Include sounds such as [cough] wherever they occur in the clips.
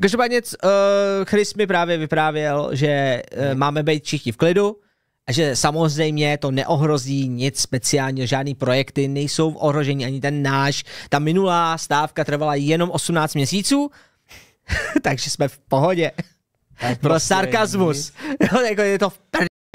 Každopádně uh, Chris mi právě vyprávěl, že uh, máme být všichni v klidu, a že samozřejmě to neohrozí nic speciálně, žádný projekty nejsou v ohrožení, ani ten náš. Ta minulá stávka trvala jenom 18 měsíců, [laughs] takže jsme v pohodě. Tak Pro prostě sarkazmus. [laughs] No, jako je to v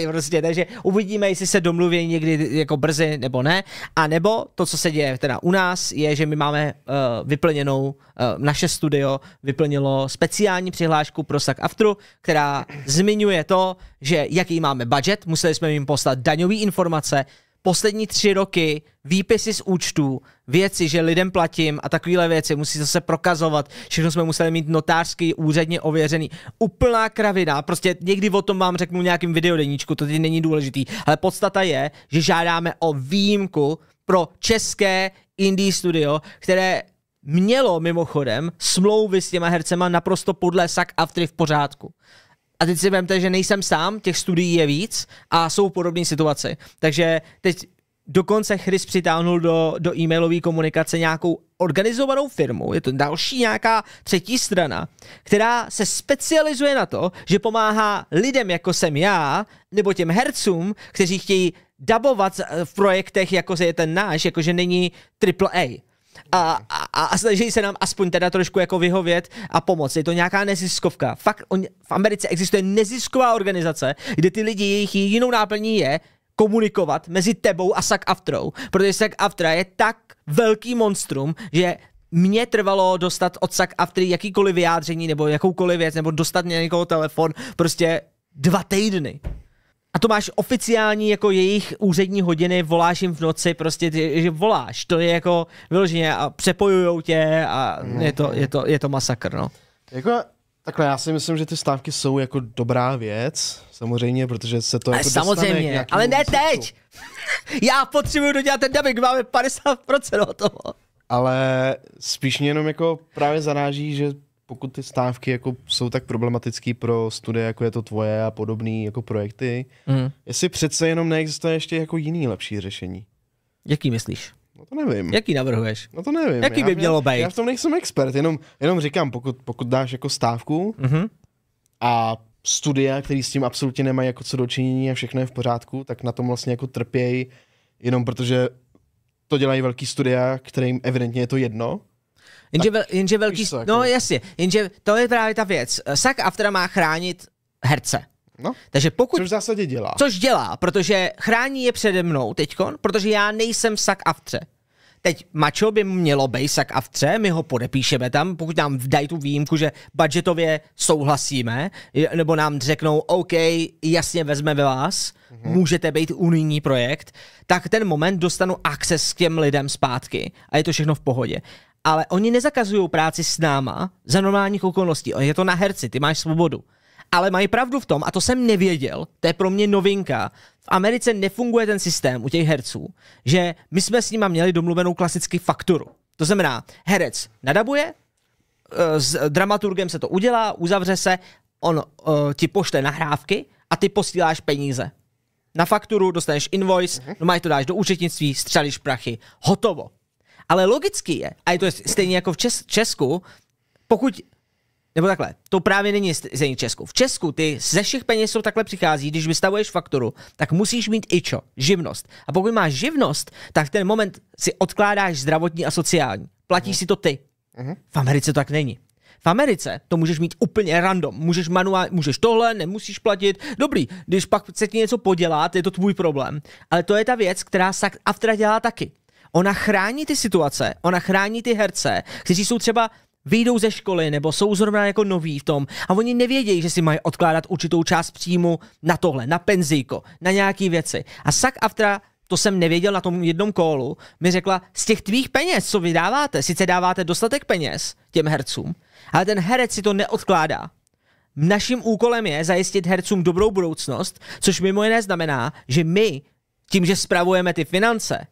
Prostě, takže uvidíme, jestli se domluví někdy jako brzy nebo ne. A nebo to, co se děje teda u nás, je, že my máme uh, vyplněnou, uh, naše studio vyplnilo speciální přihlášku pro SAC Aftru, která zmiňuje to, že jaký máme budget, museli jsme jim poslat daňové informace, poslední tři roky výpisy z účtů, věci, že lidem platím a takovéhle věci, musí zase prokazovat, všechno jsme museli mít notářsky úředně ověřený. Úplná kravina, prostě někdy o tom vám řeknu nějakým videodeníčku, to teď není důležitý, ale podstata je, že žádáme o výjimku pro české indie studio, které mělo mimochodem smlouvy s těma hercema naprosto podle SAK a v pořádku. A teď si vemte, že nejsem sám, těch studií je víc a jsou v podobné situaci. Takže teď dokonce Chris přitáhnul do, do e-mailové komunikace nějakou organizovanou firmu, je to další nějaká třetí strana, která se specializuje na to, že pomáhá lidem, jako jsem já, nebo těm hercům, kteří chtějí dabovat v projektech, jako je ten náš, jakože není AAA a, a, a snaží se nám aspoň teda trošku jako vyhovět a pomoct. Je to nějaká neziskovka. Fakt on, v Americe existuje nezisková organizace, kde ty lidi, jejich jedinou náplní je komunikovat mezi tebou a Sak Aftrou, protože Sak Aftra je tak velký monstrum, že mě trvalo dostat od Sak Aftry jakýkoliv vyjádření nebo jakoukoliv věc, nebo dostat mě někoho telefon, prostě dva týdny. A to máš oficiální jako jejich úřední hodiny, voláš jim v noci, prostě ty, že voláš, to je jako vyloženě a přepojujou tě a je to, je to, je to masakr, no. Jako, takhle já si myslím, že ty stávky jsou jako dobrá věc, samozřejmě, protože se to ale jako Samozřejmě, ale ne teď! [laughs] já potřebuju dodělat ten dubbing, máme 50% od toho. Ale spíš mě jenom jako právě zaráží, že pokud ty stávky jako jsou tak problematické pro studie, jako je to tvoje a podobné jako projekty, mm. jestli přece jenom neexistuje ještě jako jiný lepší řešení. Jaký myslíš? No to nevím. Jaký navrhuješ? No to nevím. Jaký já, by mělo být? Já v tom nejsem expert, jenom, jenom říkám, pokud, pokud dáš jako stávku mm-hmm. a studia, který s tím absolutně nemají jako co dočinění a všechno je v pořádku, tak na tom vlastně jako trpějí, jenom protože to dělají velký studia, kterým evidentně je to jedno Jenže, vel, jenže velký... Se, no jako- jasně, jenže to je právě ta věc. Sak Aftra má chránit herce. No. Takže pokud, což v zásadě dělá. Což dělá, protože chrání je přede mnou teď, protože já nejsem sak aftře. Teď Mačo by mělo být sak aftře, my ho podepíšeme tam, pokud nám dají tu výjimku, že budgetově souhlasíme, nebo nám řeknou, OK, jasně vezmeme vás, mm-hmm. můžete být unijní projekt, tak ten moment dostanu access k těm lidem zpátky a je to všechno v pohodě ale oni nezakazují práci s náma za normálních okolností. Je to na herci, ty máš svobodu. Ale mají pravdu v tom, a to jsem nevěděl, to je pro mě novinka. V Americe nefunguje ten systém u těch herců, že my jsme s nima měli domluvenou klasicky fakturu. To znamená, herec nadabuje, eh, s dramaturgem se to udělá, uzavře se, on eh, ti pošle nahrávky a ty posíláš peníze. Na fakturu dostaneš invoice, mm-hmm. no mají to dáš do účetnictví, střelíš prachy, hotovo. Ale logicky je, a je to stejně jako v Čes- Česku, pokud nebo takhle, to právě není v Česku. V Česku ty ze všech peněz, co takhle přichází, když vystavuješ fakturu, tak musíš mít i čo? živnost. A pokud máš živnost, tak v ten moment si odkládáš zdravotní a sociální. Platíš si to ty. Mhm. V Americe to tak není. V Americe to můžeš mít úplně random. Můžeš manuál, můžeš tohle, nemusíš platit. Dobrý, když pak se ti něco podělat, je to tvůj problém. Ale to je ta věc, která Aftra dělá taky. Ona chrání ty situace, ona chrání ty herce, kteří jsou třeba vyjdou ze školy nebo jsou zrovna jako noví v tom a oni nevědějí, že si mají odkládat určitou část příjmu na tohle, na penzíko, na nějaký věci. A sak Aftra to jsem nevěděl na tom jednom kólu, mi řekla, z těch tvých peněz, co vydáváte, sice dáváte dostatek peněz těm hercům, ale ten herec si to neodkládá. Naším úkolem je zajistit hercům dobrou budoucnost, což mimo jiné znamená, že my, tím, že spravujeme ty finance,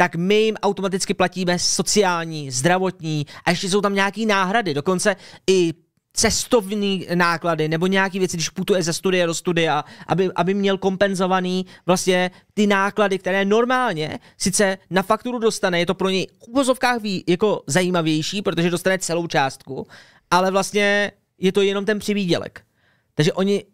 tak my jim automaticky platíme sociální, zdravotní a ještě jsou tam nějaké náhrady, dokonce i cestovní náklady nebo nějaké věci, když putuje ze studia do studia, aby, aby měl kompenzovaný vlastně ty náklady, které normálně sice na fakturu dostane, je to pro něj v uvozovkách jako zajímavější, protože dostane celou částku, ale vlastně je to jenom ten přivídělek. Takže oni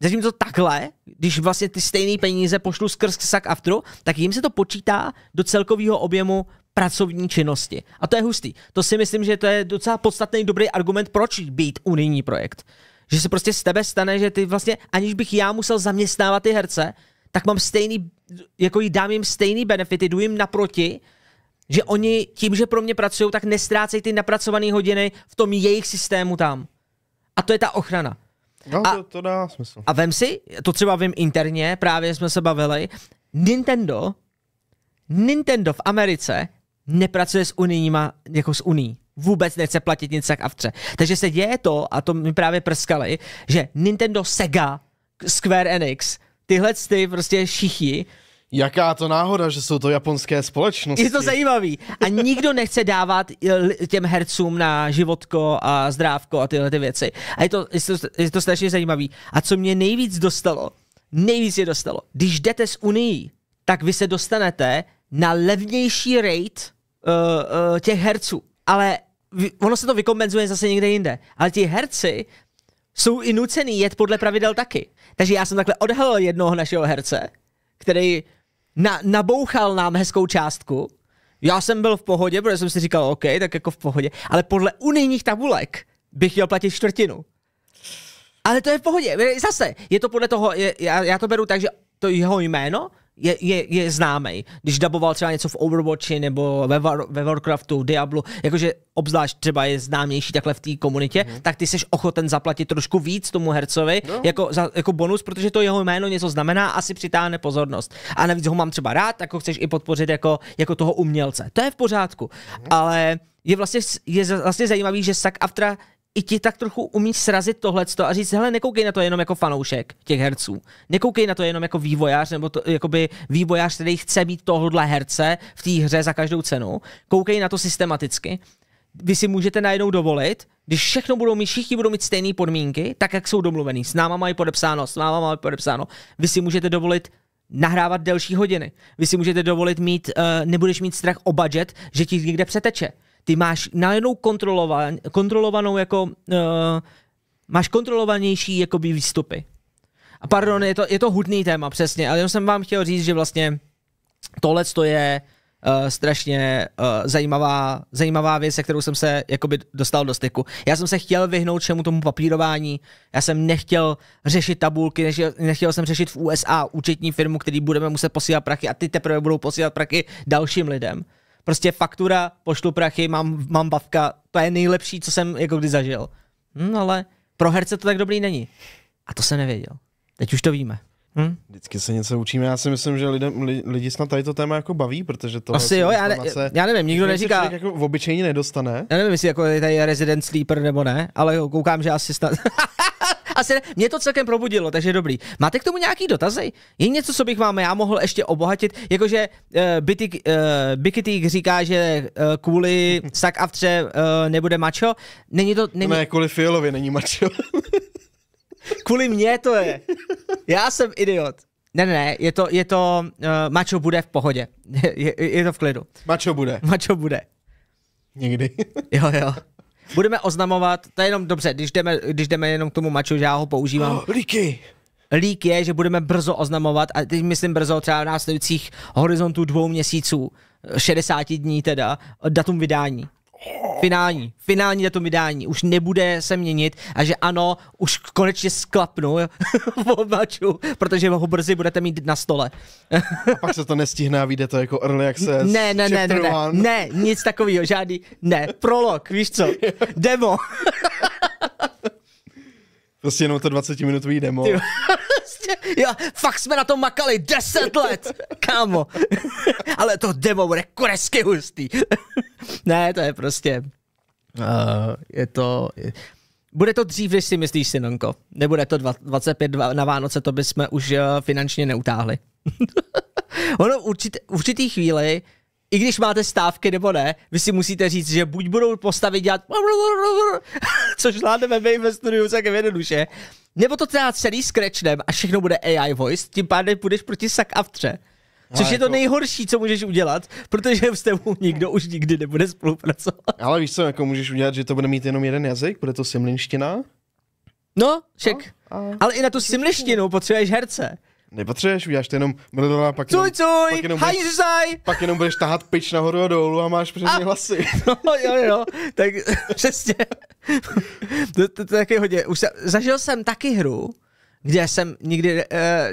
Zatímco takhle, když vlastně ty stejné peníze pošlu skrz sak aftru, tak jim se to počítá do celkového objemu pracovní činnosti. A to je hustý. To si myslím, že to je docela podstatný dobrý argument, proč být unijní projekt. Že se prostě z tebe stane, že ty vlastně, aniž bych já musel zaměstnávat ty herce, tak mám stejný, jako jí dám jim stejný benefity, jdu jim naproti, že oni tím, že pro mě pracují, tak nestrácejí ty napracované hodiny v tom jejich systému tam. A to je ta ochrana. No, a, to, to dá smysl. A vem si, to třeba vím interně, právě jsme se bavili, Nintendo, Nintendo v Americe nepracuje s unijníma, jako s uní, Vůbec nechce platit nic tak avtře. Takže se děje to, a to mi právě prskali, že Nintendo Sega, Square Enix, tyhle ty prostě všichni Jaká to náhoda, že jsou to japonské společnosti. Je to zajímavý. A nikdo nechce dávat těm hercům na životko a zdrávko a tyhle ty věci. A je to, je to, je to strašně zajímavý. A co mě nejvíc dostalo, nejvíc je dostalo, když jdete z Unii, tak vy se dostanete na levnější rate uh, uh, těch herců. Ale ono se to vykompenzuje zase někde jinde. Ale ti herci jsou i nucený jet podle pravidel taky. Takže já jsem takhle odhalil jednoho našeho herce, který na, nabouchal nám hezkou částku. Já jsem byl v pohodě, protože jsem si říkal, OK, tak jako v pohodě. Ale podle unijních tabulek bych měl platit čtvrtinu. Ale to je v pohodě. Zase, je to podle toho, je, já, já to beru tak, že to jeho jméno je, je, je známý. Když daboval třeba něco v Overwatchi nebo ve, War, ve Warcraftu, Diablu, jakože obzvlášť třeba je známější takhle v té komunitě, mm-hmm. tak ty jsi ochoten zaplatit trošku víc tomu hercovi no. jako, za, jako bonus, protože to jeho jméno něco znamená, asi přitáhne pozornost. A navíc ho mám třeba rád, tak ho chceš i podpořit jako, jako toho umělce. To je v pořádku, mm-hmm. ale je vlastně, je vlastně zajímavý, že Sak Aftra i ti tak trochu umí srazit tohleto a říct, hele, nekoukej na to jenom jako fanoušek těch herců. Nekoukej na to jenom jako vývojář, nebo to, jakoby vývojář, který chce být tohle herce v té hře za každou cenu. Koukej na to systematicky. Vy si můžete najednou dovolit, když všechno budou mít, všichni budou mít stejné podmínky, tak jak jsou domluvený. S náma mají podepsáno, s náma mají podepsáno. Vy si můžete dovolit nahrávat delší hodiny. Vy si můžete dovolit mít, uh, nebudeš mít strach o budget, že ti někde přeteče ty máš najednou kontrolovan, kontrolovanou jako, uh, máš kontrolovanější jakoby výstupy. A pardon, je to, je to hudný téma, přesně, ale jenom jsem vám chtěl říct, že vlastně tohle to je uh, strašně uh, zajímavá, zajímavá věc, se kterou jsem se jakoby dostal do styku. Já jsem se chtěl vyhnout všemu tomu papírování, já jsem nechtěl řešit tabulky, nechtěl, nechtěl jsem řešit v USA účetní firmu, který budeme muset posílat prachy a ty teprve budou posílat prachy dalším lidem. Prostě faktura, pošlu prachy, mám, mám bavka, to je nejlepší, co jsem jako kdy zažil. Hm, ale pro herce to tak dobrý není. A to jsem nevěděl. Teď už to víme. Hm? Vždycky se něco učíme. Já si myslím, že lidem, lidi snad tady to téma jako baví, protože to. Asi jo, já, ne, já nevím, nikdo neříká. Se jako obyčejně nedostane. Já nevím, jestli jako je tady Resident Sleeper nebo ne, ale koukám, že asi snad. [laughs] Asi ne mě to celkem probudilo, takže dobrý. Máte k tomu nějaký dotazy? Je něco, co bych vám já mohl ještě obohatit? Jakože uh, eh, Bitik, uh, eh, Bikity říká, že uh, kvůli sak a vtře uh, nebude mačo. Není to... Není... Ne, kvůli Fialovi není mačo. [laughs] kvůli mně to je. Já jsem idiot. Ne, ne, ne, je to, je to uh, mačo bude v pohodě. [laughs] je, je to v klidu. Mačo bude. Mačo bude. Nikdy. jo, jo budeme oznamovat, to je jenom dobře, když jdeme, když jdeme jenom k tomu maču, že já ho používám. Oh, [gasps] líky! Lík je, že budeme brzo oznamovat, a teď myslím brzo třeba následujících horizontů dvou měsíců, 60 dní teda, datum vydání. Finální, finální datum vydání, už nebude se měnit a že ano, už konečně sklapnu [laughs] obaču, protože ho brzy budete mít na stole. a pak se to nestihne a vyjde to jako early access. Ne, ne, ne, ne, ne, ne, nic takového, žádný, ne, prolog, víš co, demo. prostě jenom to 20-minutový demo. [laughs] jo, fakt jsme na tom makali 10 let, kámo. [laughs] Ale to demo bude koresky hustý. [laughs] ne, to je prostě... Uh, je to... Je, bude to dřív, než si myslíš, synonko. Nebude to 25 na Vánoce, to bychom už eh, finančně neutáhli. ono určit, určitý chvíli i když máte stávky nebo ne, vy si musíte říct, že buď budou postavit dělat [laughs] což zvládneme my ve studiu tak jednoduše, nebo to teda celý scratchnem a všechno bude AI voice, tím pádem půjdeš proti sak avtře. No, což ale je to jako... nejhorší, co můžeš udělat, protože s tebou nikdo už nikdy nebude spolupracovat. Ale víš co, jako můžeš udělat, že to bude mít jenom jeden jazyk, bude to simlinština. No, ček. No, Ale i na tu simlinštinu potřebuješ herce nepotřebuješ, uděláš to jenom mrdala, pak cuj, jenom, cuj, pak jenom, budeš, pak jenom budeš tahat pič nahoru a dolů a máš přesně a... hlasy. [laughs] No jo jo, tak [laughs] přesně. to, to, to taky hodně. Už jsem, zažil jsem taky hru, kde jsem nikdy,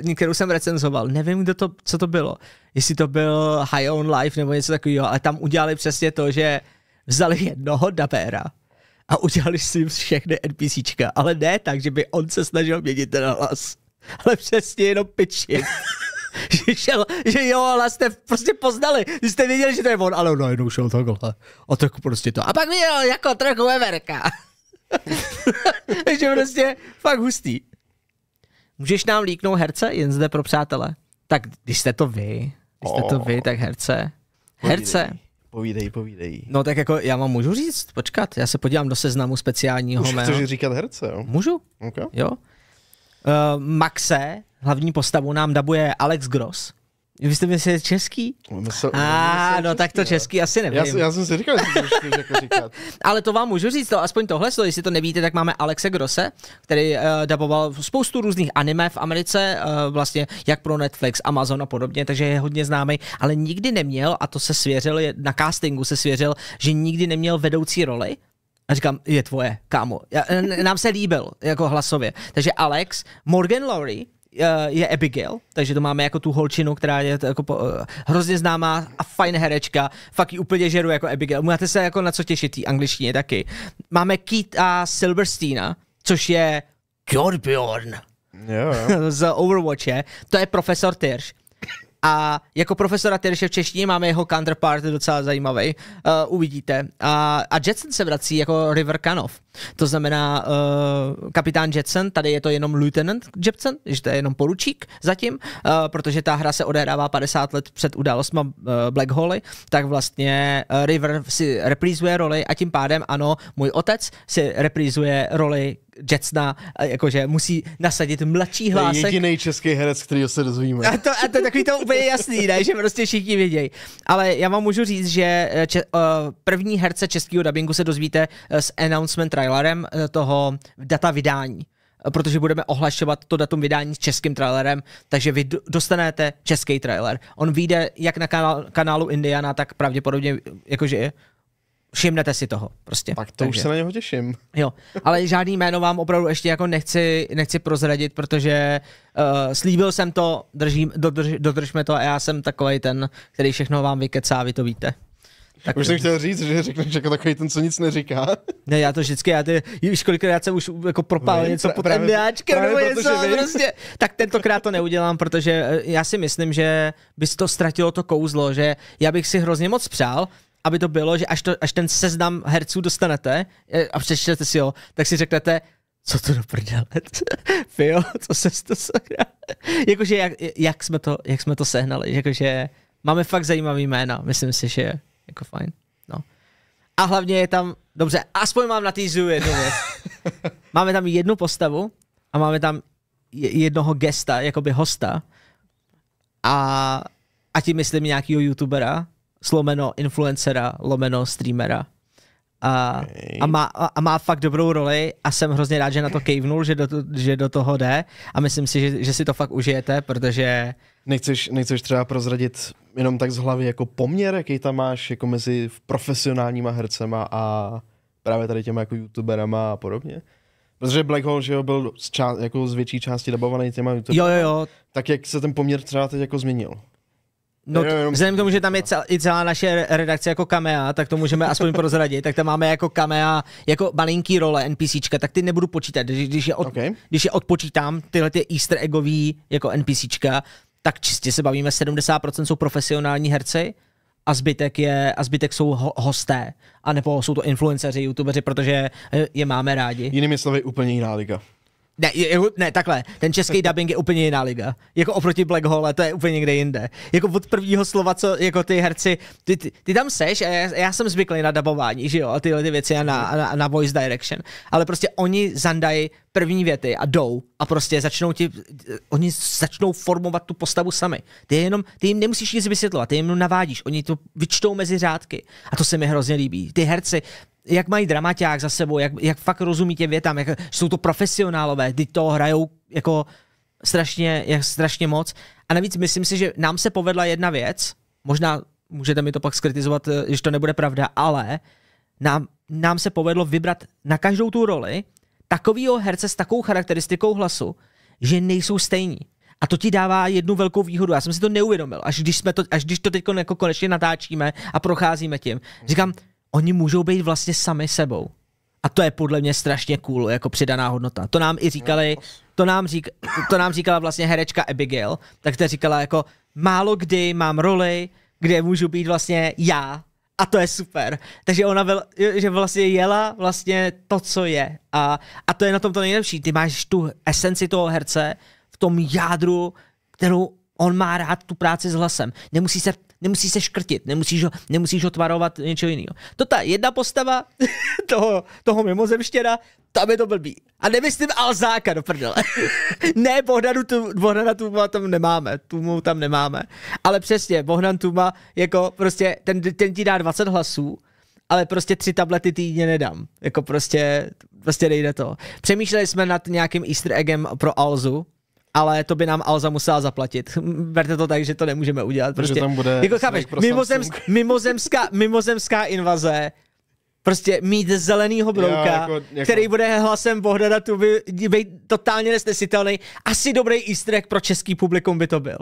uh, kterou jsem recenzoval, nevím, kdo to, co to bylo, jestli to byl High on Life nebo něco takového, ale tam udělali přesně to, že vzali jednoho dabéra a udělali si všechny NPCčka, ale ne tak, že by on se snažil měnit ten hlas ale přesně jenom piči. [laughs] že, šel, že jo, ale jste prostě poznali, Že jste věděli, že to je on, ale no, jednou šel takhle. A tak prostě to. A pak viděl jako trochu Everka. [laughs] Takže prostě fakt hustý. Můžeš nám líknout herce jen zde pro přátele? Tak když jste to vy, když jste to oh. vy, tak herce. Herce. Povídej, povídej. No tak jako já vám můžu říct, počkat, já se podívám do seznamu speciálního Už mého. chceš říkat herce, jo? Můžu. Okay. Jo. Uh, Maxe, hlavní postavu, nám dabuje Alex Gross. Vy jste je český? Ah, myslel no český, tak to český český asi nevím. Já, já jsem si říkal, že to jako říkat. [laughs] Ale to vám můžu říct, to, aspoň tohle, to, jestli to nevíte, tak máme Alexe Grosse, který uh, daboval spoustu různých anime v Americe, uh, vlastně jak pro Netflix, Amazon a podobně, takže je hodně známý, ale nikdy neměl, a to se svěřil, na castingu se svěřil, že nikdy neměl vedoucí roli, a říkám, je tvoje, kámo. Já, e, nám se líbil, jako hlasově. Takže Alex, Morgan Laurie, e, je Abigail, takže to máme jako tu holčinu, která je jako po, e, hrozně známá a fajn herečka, fakt ji úplně žeru jako Abigail. Můžete se jako na co těšit tý angličtině taky. Máme a Silversteina, což je Torbjorn. Yeah. [laughs] z Overwatche, to je profesor Tyrš. A jako profesora Terše v češtině máme jeho counterpart je docela zajímavý. Uh, eh, uvidíte. A, a Jetson se vrací jako River Canov. To znamená, uh, kapitán Jetson, tady je to jenom lieutenant Jetson, že to je jenom poručík zatím, uh, protože ta hra se odehrává 50 let před událostma uh, Black Holy, tak vlastně uh, River si reprízuje roli a tím pádem ano, můj otec si reprízuje roli Jetsona, jakože musí nasadit mladší hlásek. To je jediný český herec, který se dozvíme. A to, a to takový to úplně jasný, ne? že prostě všichni vědějí. Ale já vám můžu říct, že če, uh, první herce českého dubbingu se dozvíte z announcement trailerem eh, toho data vydání eh, protože budeme ohlašovat to datum vydání s českým trailerem, takže vy dostanete český trailer. On vyjde jak na kanál, kanálu Indiana, tak pravděpodobně jakože je. Všimnete si toho prostě. Tak to takže. už se na něho těším. Jo, ale žádný jméno vám opravdu ještě jako nechci, nechci prozradit, protože uh, slíbil jsem to, držím, dodrž, dodržme to a já jsem takový ten, který všechno vám vykecá, vy to víte. Tak už jsem chtěl říct, že řekneš jako takový ten, co nic neříká. Ne, já to vždycky, já ty, už kolikrát jsem už jako propál no, něco pod právě, MDAčkem nebo něco prostě. Tak tentokrát to neudělám, protože eh, já si myslím, že by to ztratilo to kouzlo, že já bych si hrozně moc přál, aby to bylo, že až, to, až ten seznam herců dostanete eh, a přečtete si ho, tak si řeknete, co to do prdele, Fio, [laughs] co se to sakra. jakože jak, jak, jsme to, jak jsme to sehnali, jakože máme fakt zajímavý jména, myslím si, že jako fajn. No. A hlavně je tam, dobře, aspoň mám na týzu jednu věc. [laughs] máme tam jednu postavu a máme tam jednoho gesta, jakoby hosta. A, a tím myslím nějakého youtubera, slomeno influencera, lomeno streamera. A, okay. a, má, a má fakt dobrou roli a jsem hrozně rád, že na to kejvnul, že do, že do toho jde a myslím si, že, že si to fakt užijete, protože... Nechceš, nechceš třeba prozradit jenom tak z hlavy jako poměr, jaký tam máš jako mezi profesionálníma hercema a právě tady těma jako youtuberama a podobně? Protože Black Hole, že jo, byl z, ča- jako z větší části dabovaný těma youtuberama. Jo, jo, jo. Tak jak se ten poměr třeba teď jako změnil? No, jenom... vzhledem k tomu, že tam je cel, i celá naše redakce jako kamea, tak to můžeme aspoň prozradit, tak tam máme jako kamea, jako malinký role NPCčka, tak ty nebudu počítat, když, když, je, od, okay. když je odpočítám tyhle ty easter eggový jako NPCčka, tak čistě se bavíme, 70% jsou profesionální herci, a zbytek, je, a zbytek jsou ho, hosté, anebo jsou to influenceři, youtubeři, protože eh, je máme rádi. Jinými slovy, úplně jiná liga. Ne, je, ne, takhle, ten český dubbing je úplně jiná liga. Jako oproti Black Hole, to je úplně někde jinde. Jako od prvního slova, co jako ty herci, ty, ty, ty tam seš a já, já jsem zvyklý na dubování, že jo, a tyhle ty věci a na, na, na voice direction. Ale prostě oni zandají první věty a jdou a prostě začnou ti, oni začnou formovat tu postavu sami. Ty, jenom, ty jim nemusíš nic vysvětlovat, ty jim jenom navádíš, oni to vyčtou mezi řádky a to se mi hrozně líbí. Ty herci, jak mají dramaťák za sebou, jak, jak fakt rozumí těm větám, jak jsou to profesionálové, ty to hrajou jako strašně, jak strašně moc. A navíc myslím si, že nám se povedla jedna věc, možná můžete mi to pak skritizovat, eh, že to nebude pravda, ale nám, nám se povedlo vybrat na každou tu roli takového herce s takovou charakteristikou hlasu, že nejsou stejní. A to ti dává jednu velkou výhodu. Já jsem si to neuvědomil, až když, jsme to, až když to teď jako konečně natáčíme a procházíme tím. Říkám, oni můžou být vlastně sami sebou. A to je podle mě strašně cool, jako přidaná hodnota. To nám i říkali, to nám, řík, to nám říkala vlastně herečka Abigail, tak ta říkala jako, málo kdy mám roli, kde můžu být vlastně já, a to je super. Takže ona byl, že vlastně jela vlastně to, co je. A, a to je na tom to nejlepší. Ty máš tu esenci toho herce v tom jádru, kterou on má rád tu práci s hlasem. Nemusí se nemusíš se škrtit, nemusíš ho, nemusíš ho tvarovat něčeho jiného. To ta jedna postava [laughs] toho, toho mimozemštěna, tam je to blbý. A nemyslím Alzáka do prdele. [laughs] ne, Bohdanu tu, Bohdana Tuma tam nemáme, Tumu tam nemáme. Ale přesně, Bohdan Tuma, jako prostě, ten, ten ti dá 20 hlasů, ale prostě tři tablety týdně nedám. Jako prostě, prostě nejde to. Přemýšleli jsme nad nějakým easter eggem pro Alzu, ale to by nám Alza musela zaplatit. [laughs] Berte to tak, že to nemůžeme udělat. Prostě, tam bude jako chápeš, mimozemsk, mimozemská, mimozemská invaze, prostě mít zelenýho brouka, Já, jako, jako... který bude hlasem Bohdada tu by, být totálně nesnesitelný. Asi dobrý easter egg pro český publikum by to byl.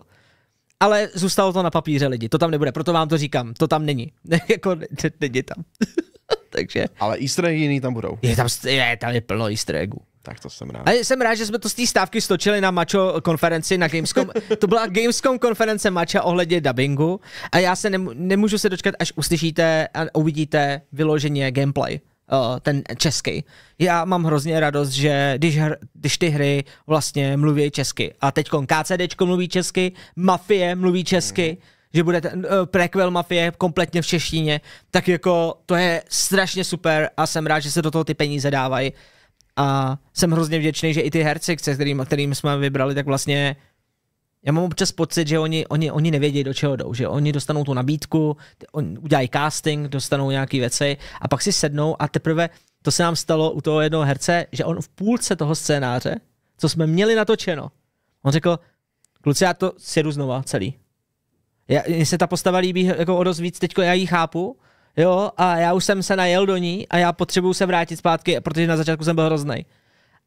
Ale zůstalo to na papíře lidi, to tam nebude, proto vám to říkám, to tam není. [laughs] jako, není tam. [laughs] Takže. Ale easter eggy jiný tam budou. Je tam, je, tam je plno easter eggů. Tak to jsem rád. A jsem rád, že jsme to z té stávky stočili na Macho konferenci na Gamescom. [laughs] to byla Gamescom konference mača ohledně dubbingu a já se nemů- nemůžu se dočkat, až uslyšíte a uvidíte vyloženě gameplay. Uh, ten český. Já mám hrozně radost, že když, hr, když ty hry vlastně mluví česky. A teď KCD mluví česky, Mafie mluví česky, mm. že bude ten uh, prequel Mafie kompletně v češtině, tak jako to je strašně super a jsem rád, že se do toho ty peníze dávají. A jsem hrozně vděčný, že i ty herci, kterým, kterým jsme vybrali, tak vlastně já mám občas pocit, že oni, oni, oni nevědí, do čeho jdou, že oni dostanou tu nabídku, oni udělají casting, dostanou nějaké věci a pak si sednou a teprve to se nám stalo u toho jednoho herce, že on v půlce toho scénáře, co jsme měli natočeno, on řekl, kluci, já to sjedu znova celý. Já, mně se ta postava líbí jako o dost víc, teďko já ji chápu, jo, a já už jsem se najel do ní a já potřebuju se vrátit zpátky, protože na začátku jsem byl hrozný.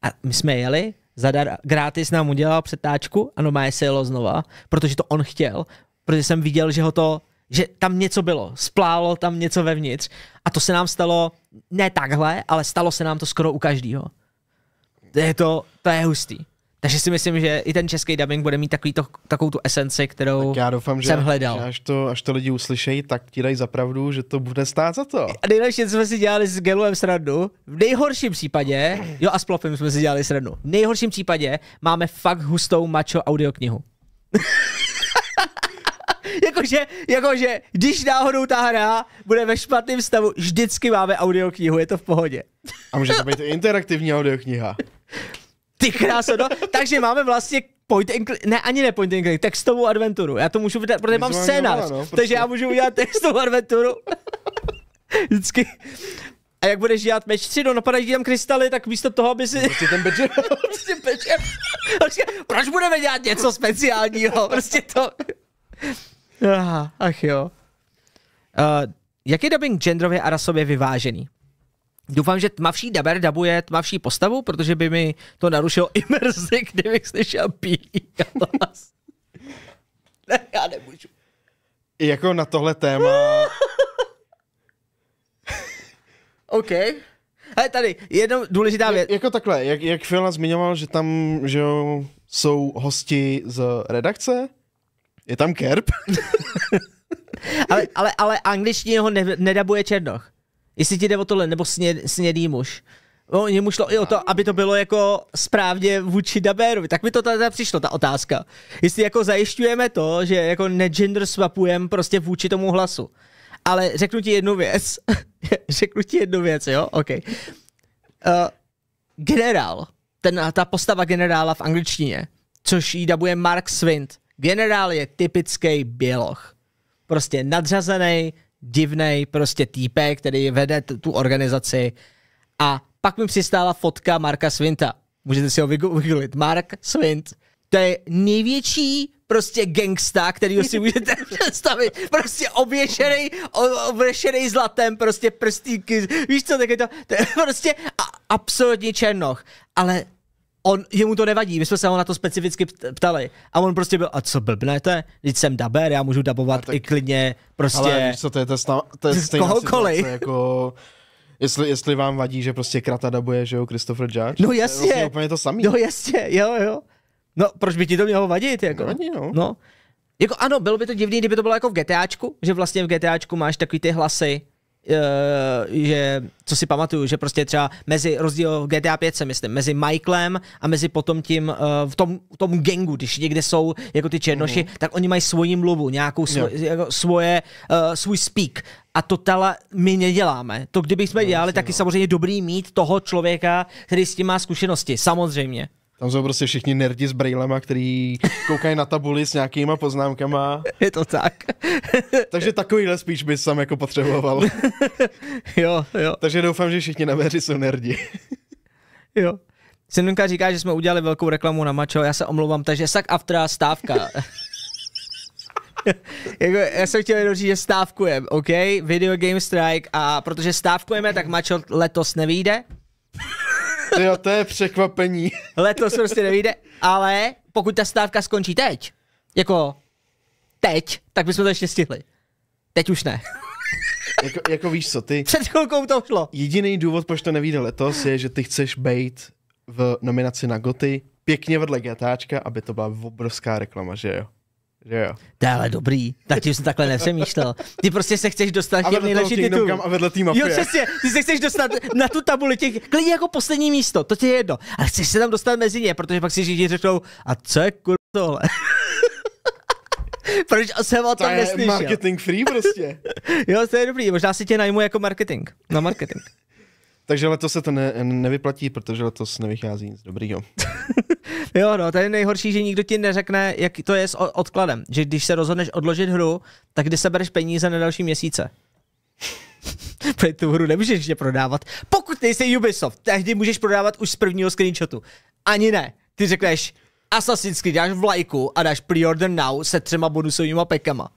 A my jsme jeli, zadar, gratis nám udělal přetáčku, ano, má se jelo znova, protože to on chtěl, protože jsem viděl, že ho to, že tam něco bylo, splálo tam něco vevnitř. A to se nám stalo, ne takhle, ale stalo se nám to skoro u každého. Je to, to je hustý. Takže si myslím, že i ten český dubbing bude mít takový to, takovou tu esenci, kterou tak já doufám, jsem že, hledal. Že až, to, až to lidi uslyšejí, tak ti dají zapravdu, že to bude stát za to. A nejlepší jsme si dělali s Geluem srandu. V nejhorším případě, jo a s Plofem jsme si dělali srandu. V nejhorším případě máme fakt hustou mačo audioknihu. [laughs] jakože, jakože, když náhodou ta hra bude ve špatném stavu, vždycky máme audioknihu, je to v pohodě. a může to být interaktivní audiokniha. [laughs] Ty krása, no. Takže máme vlastně point and click, ne, ani ne point and click, textovou adventuru. Já to můžu vydat, protože mám scénář, no, prostě. takže já prostě. můžu udělat textovou adventuru. Vždycky. A jak budeš dělat meč 3, no napadají tam krystaly, tak místo toho, aby si... No, prostě ten beče. [laughs] prostě beče. Prostě, proč budeme dělat něco speciálního? Prostě to... Aha, ach jo. Uh, jak je dubbing genderově a rasově vyvážený? Doufám, že tmavší daber dabuje tmavší postavu, protože by mi to narušilo imerzi, kdybych slyšel píka [laughs] Ne, já nemůžu. Jako na tohle téma... [laughs] OK. Hele, tady, jedna důležitá věc. jako takhle, jak, jak Fiona zmiňoval, že tam že jo, jsou hosti z redakce, je tam Kerb. [laughs] ale, ale, ale angličtině ho ne, nedabuje Černoch. Jestli ti jde o tohle, nebo sněd, snědý muž. No, mu šlo i o to, aby to bylo jako správně vůči Dabérovi. Tak mi to tady přišlo, ta otázka. Jestli jako zajišťujeme to, že jako negender swapujeme prostě vůči tomu hlasu. Ale řeknu ti jednu věc. [laughs] řeknu ti jednu věc, jo? OK. Uh, generál, ten, ta postava generála v angličtině, což jí dabuje Mark Swind. Generál je typický běloch. Prostě nadřazený, divný prostě týpek, který vede tu organizaci. A pak mi přistála fotka Marka Svinta. Můžete si ho vygooglit. Mark Svint. To je největší prostě gangsta, který si můžete [laughs] představit. Prostě oběšený, oběšený zlatem, prostě prstíky, víš co, tak je to, to je prostě a, absolutní černoch. Ale on, jemu to nevadí, my jsme se ho na to specificky ptali. A on prostě byl, a co blbnete? Teď jsem daber, já můžu dabovat tak, i klidně prostě... Ale víš co, to je, to je [laughs] stejná situace, jako... Jestli, jestli vám vadí, že prostě krata dabuje, že jo, Christopher Judge? No jasně. To je vlastně úplně to samý. No jasně, jo, jo. No, proč by ti to mělo vadit, jako? Vadí, no. no. Jako ano, bylo by to divný, kdyby to bylo jako v GTAčku, že vlastně v GTAčku máš takový ty hlasy, Eh, že, co si pamatuju, že prostě třeba mezi rozdíl GTA 5 se myslím, mezi Michaelem a mezi potom tím, eh, v tom, tom gengu, když někde jsou jako ty černoši, mm-hmm. tak oni mají svoji mluvu, nějakou svo, yeah. jako svoje, uh, svůj speak. A to tala my neděláme. To kdybychom no, dělali, tak je no. samozřejmě dobrý mít toho člověka, který s tím má zkušenosti, samozřejmě. Tam jsou prostě všichni nerdi s brýlema, který koukají na tabuli s nějakýma poznámkama. [laughs] Je to tak. [laughs] Takže takovýhle spíš bys sam jako potřeboval. [laughs] jo, jo. Takže doufám, že všichni na veři jsou nerdi. jo. Synunka říká, že jsme udělali velkou reklamu na mačo, já se omlouvám, takže sak aftra stávka. jako, já jsem chtěl jenom říct, že stávkujeme, OK? Video Game Strike a protože stávkujeme, tak mačo letos nevíde. Jo, to je překvapení. Letos prostě nevíde, ale pokud ta stávka skončí teď, jako teď, tak bychom to ještě stihli. Teď už ne. Jako, jako víš co, ty... Před chvilkou to šlo. Jediný důvod, proč to nevíde letos, je, že ty chceš být v nominaci na Goty pěkně vedle GTAčka, aby to byla obrovská reklama, že jo? Jo. Dále dobrý, tak tím jsem takhle nepřemýšlel. Ty prostě se chceš dostat k těm nejlepší titulům. A vedle té Jo, přesně, ty se chceš dostat na tu tabuli těch, klidně jako poslední místo, to ti je jedno. A chceš se tam dostat mezi ně, protože pak si lidi řeknou, a co je kur tohle? [laughs] Proč se o tom to neslyšel? marketing free prostě. [laughs] jo, to je dobrý, možná si tě najmu jako marketing, na marketing. Takže letos se to ne, nevyplatí, protože letos nevychází nic dobrýho. [laughs] jo, no, to je nejhorší, že nikdo ti neřekne, jak to je s odkladem. Že když se rozhodneš odložit hru, tak kdy bereš peníze na další měsíce. [laughs] Pro tu hru nemůžeš ještě prodávat. Pokud nejsi Ubisoft, tehdy můžeš prodávat už z prvního screenshotu. Ani ne. Ty řekneš, Assassin's Creed dáš v lajku a dáš pre-order now se třema bonusovými pekama.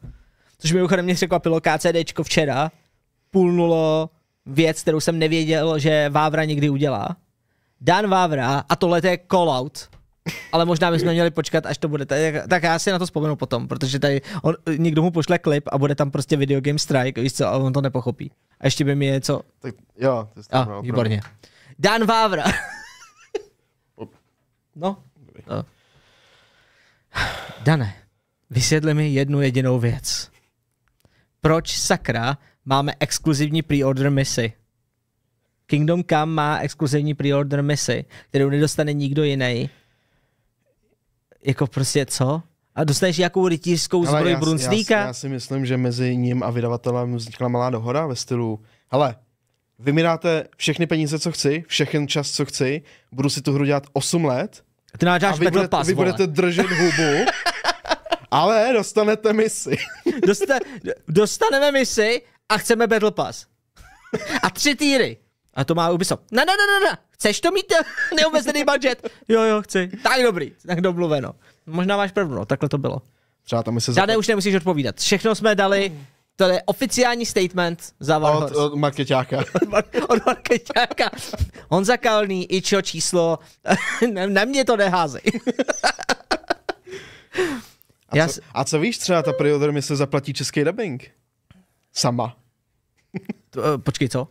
Což mi mě překvapilo KCDčko včera. Půl nulo, věc, kterou jsem nevěděl, že Vávra někdy udělá. Dan Vávra a tohle je call-out. Ale možná bychom měli počkat, až to bude. Tak, Tak já si na to vzpomenu potom, protože tady on, někdo mu pošle klip a bude tam prostě video game strike, víš co, a on to nepochopí. A ještě by mi je co... Tak jo, to je a, výborně. Dan Vávra. no. no. Dane, vysvětli mi jednu jedinou věc. Proč sakra máme exkluzivní pre-order misi. Kingdom Come má exkluzivní pre-order misi, kterou nedostane nikdo jiný. Jako prostě co? A dostaneš jakou rytířskou zbroj Brunslíka? Já, já si myslím, že mezi ním a vydavatelem vznikla malá dohoda ve stylu, hele, vy mi dáte všechny peníze, co chci, všechny čas, co chci, budu si tu hru dělat 8 let, ty a vy, budete, pass, vy budete držet hubu, [laughs] ale dostanete misi. Dosta, dostaneme misi a chceme Battle Pass. [laughs] A tři týry. A to má Ubisoft. Na na na na na. Chceš to mít [laughs] neomezený budget? Jo, jo, chci. Tak dobrý, tak domluveno. Možná máš pravdu, no, takhle to bylo. Třeba tam se Žádné už nemusíš odpovídat. Všechno jsme dali, to je oficiální statement za Warhorse. Od, [laughs] od markeťáka. od, mar, On zakalný. Honza Kalný, Ičo číslo, na, na mě to neházej. a, co, a co víš třeba, ta preorder mi se zaplatí český dubbing? Sama. [laughs] to, eh, počkej, co?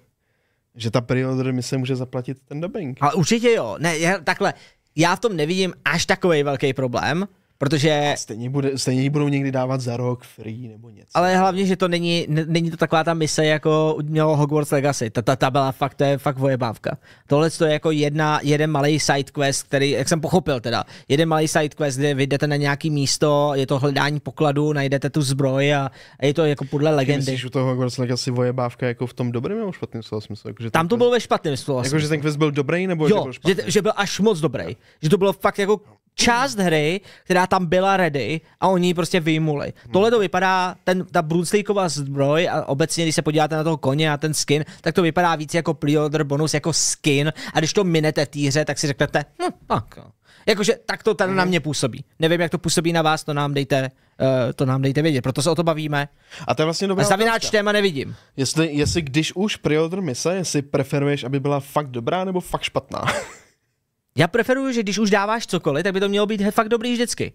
Že ta pre-order mi se může zaplatit ten dubbing. Ale určitě jo. Ne, já, takhle, já v tom nevidím až takový velký problém, Protože... A stejně, bude, stejně ji budou někdy dávat za rok free nebo něco. Ale hlavně, že to není, není to taková ta mise, jako mělo Hogwarts Legacy. Ta, ta, ta byla fakt, to je fakt vojebávka. Tohle to je jako jedna, jeden malý side quest, který, jak jsem pochopil teda, jeden malý side quest, kde vyjdete jdete na nějaký místo, je to hledání pokladu, najdete tu zbroj a, a je to jako podle legendy. Myslíš u toho Hogwarts Legacy vojebávka jako v tom dobrém nebo špatném slova smyslu? Jako, tam to quest... bylo ve špatném slova Jako, že ten quest byl dobrý nebo jo, že byl špatný? Že, že byl až moc dobrý. Že to bylo fakt jako část hry, která tam byla ready a oni ji prostě vyjmuli. Hmm. Tohle to vypadá, ten, ta Brunclíková zbroj a obecně, když se podíváte na toho koně a ten skin, tak to vypadá víc jako pre-order bonus, jako skin a když to minete týře, tak si řeknete, hm, tak Jakože tak to tady hmm. na mě působí. Nevím, jak to působí na vás, to nám dejte, uh, to nám dejte vědět, proto se o to bavíme. A to je vlastně dobrá a téma nevidím. Jestli, jestli když už pre-order mise, jestli preferuješ, aby byla fakt dobrá nebo fakt špatná. [laughs] Já preferuju, že když už dáváš cokoliv, tak by to mělo být fakt dobrý vždycky.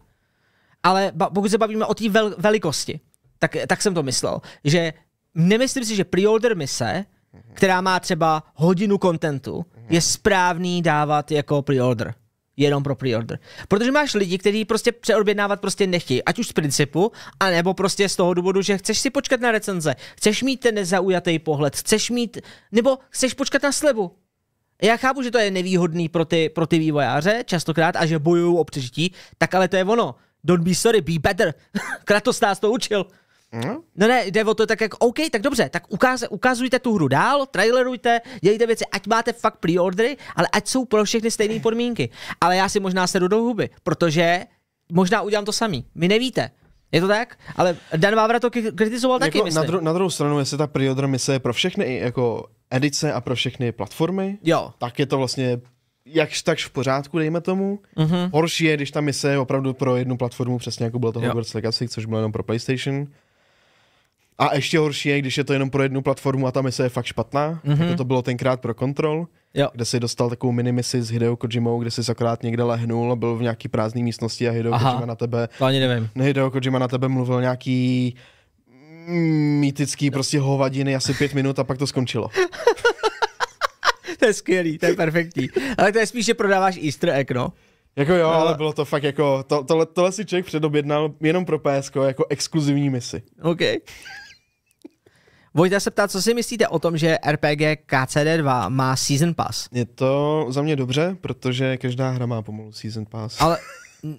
Ale pokud se bavíme o té vel- velikosti, tak, tak jsem to myslel, že nemyslím si, že pre-order mise, mhm. která má třeba hodinu kontentu, mhm. je správný dávat jako pre-order jenom pro pre-order. Protože máš lidi, kteří prostě přeobjednávat prostě nechtějí, ať už z principu, anebo prostě z toho důvodu, že chceš si počkat na recenze, chceš mít ten nezaujatý pohled, chceš mít, nebo chceš počkat na slevu. Já chápu, že to je nevýhodný pro ty, pro ty vývojáře častokrát a že bojují o přežití, tak ale to je ono. Don't be sorry, be better. [laughs] Kratos nás to učil. Mm. No ne, jde o to tak jak, OK, tak dobře, tak ukáz, ukazujte tu hru dál, trailerujte, dělejte věci, ať máte fakt pre-ordery, ale ať jsou pro všechny stejné podmínky. Ale já si možná sedu do huby, protože možná udělám to samý. Vy nevíte. Je to tak? Ale Dan Vávra to kritizoval taky, jako myslím. Na, dru- na druhou stranu, jestli ta Priodra mise je pro všechny jako edice a pro všechny platformy, jo. tak je to vlastně jakž takž v pořádku, dejme tomu. Mm-hmm. Horší je, když ta mise je opravdu pro jednu platformu, přesně jako bylo to Hogwarts Legacy, což bylo jenom pro PlayStation. A ještě horší je, když je to jenom pro jednu platformu a ta mise je fakt špatná. Mm-hmm. Jako to bylo tenkrát pro Control jo. kde si dostal takovou minimisi s Hideo Kojimou, kde si akorát někde lehnul a byl v nějaký prázdné místnosti a Hideo Aha, Kojima na tebe... To ani nevím. Hideo Kojima na tebe mluvil nějaký mýtický prostě hovadiny asi pět minut a pak to skončilo. [laughs] to je skvělý, to je perfektní. Ale to je spíš, že prodáváš easter egg, no? Jako jo, ale no. bylo to fakt jako, to, tohle, tohle si člověk předobjednal jenom pro PSK jako exkluzivní misi. OK. Vojta se ptá, co si myslíte o tom, že RPG KCD2 má Season Pass? Je to za mě dobře, protože každá hra má pomalu Season Pass. Ale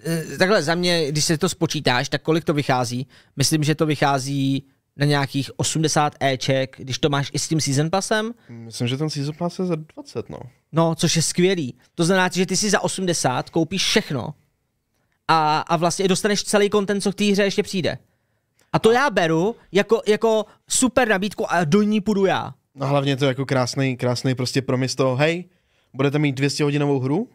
eh, takhle za mě, když se to spočítáš, tak kolik to vychází? Myslím, že to vychází na nějakých 80 Eček, když to máš i s tím Season Passem? Myslím, že ten Season Pass je za 20, no. No, což je skvělý. To znamená, že ty si za 80 koupíš všechno a, a vlastně dostaneš celý content, co k té hře ještě přijde. A to já beru jako, jako super nabídku a do ní půjdu já. No hlavně to jako krásný, krásný prostě promis toho, hej, budete mít 200 hodinovou hru,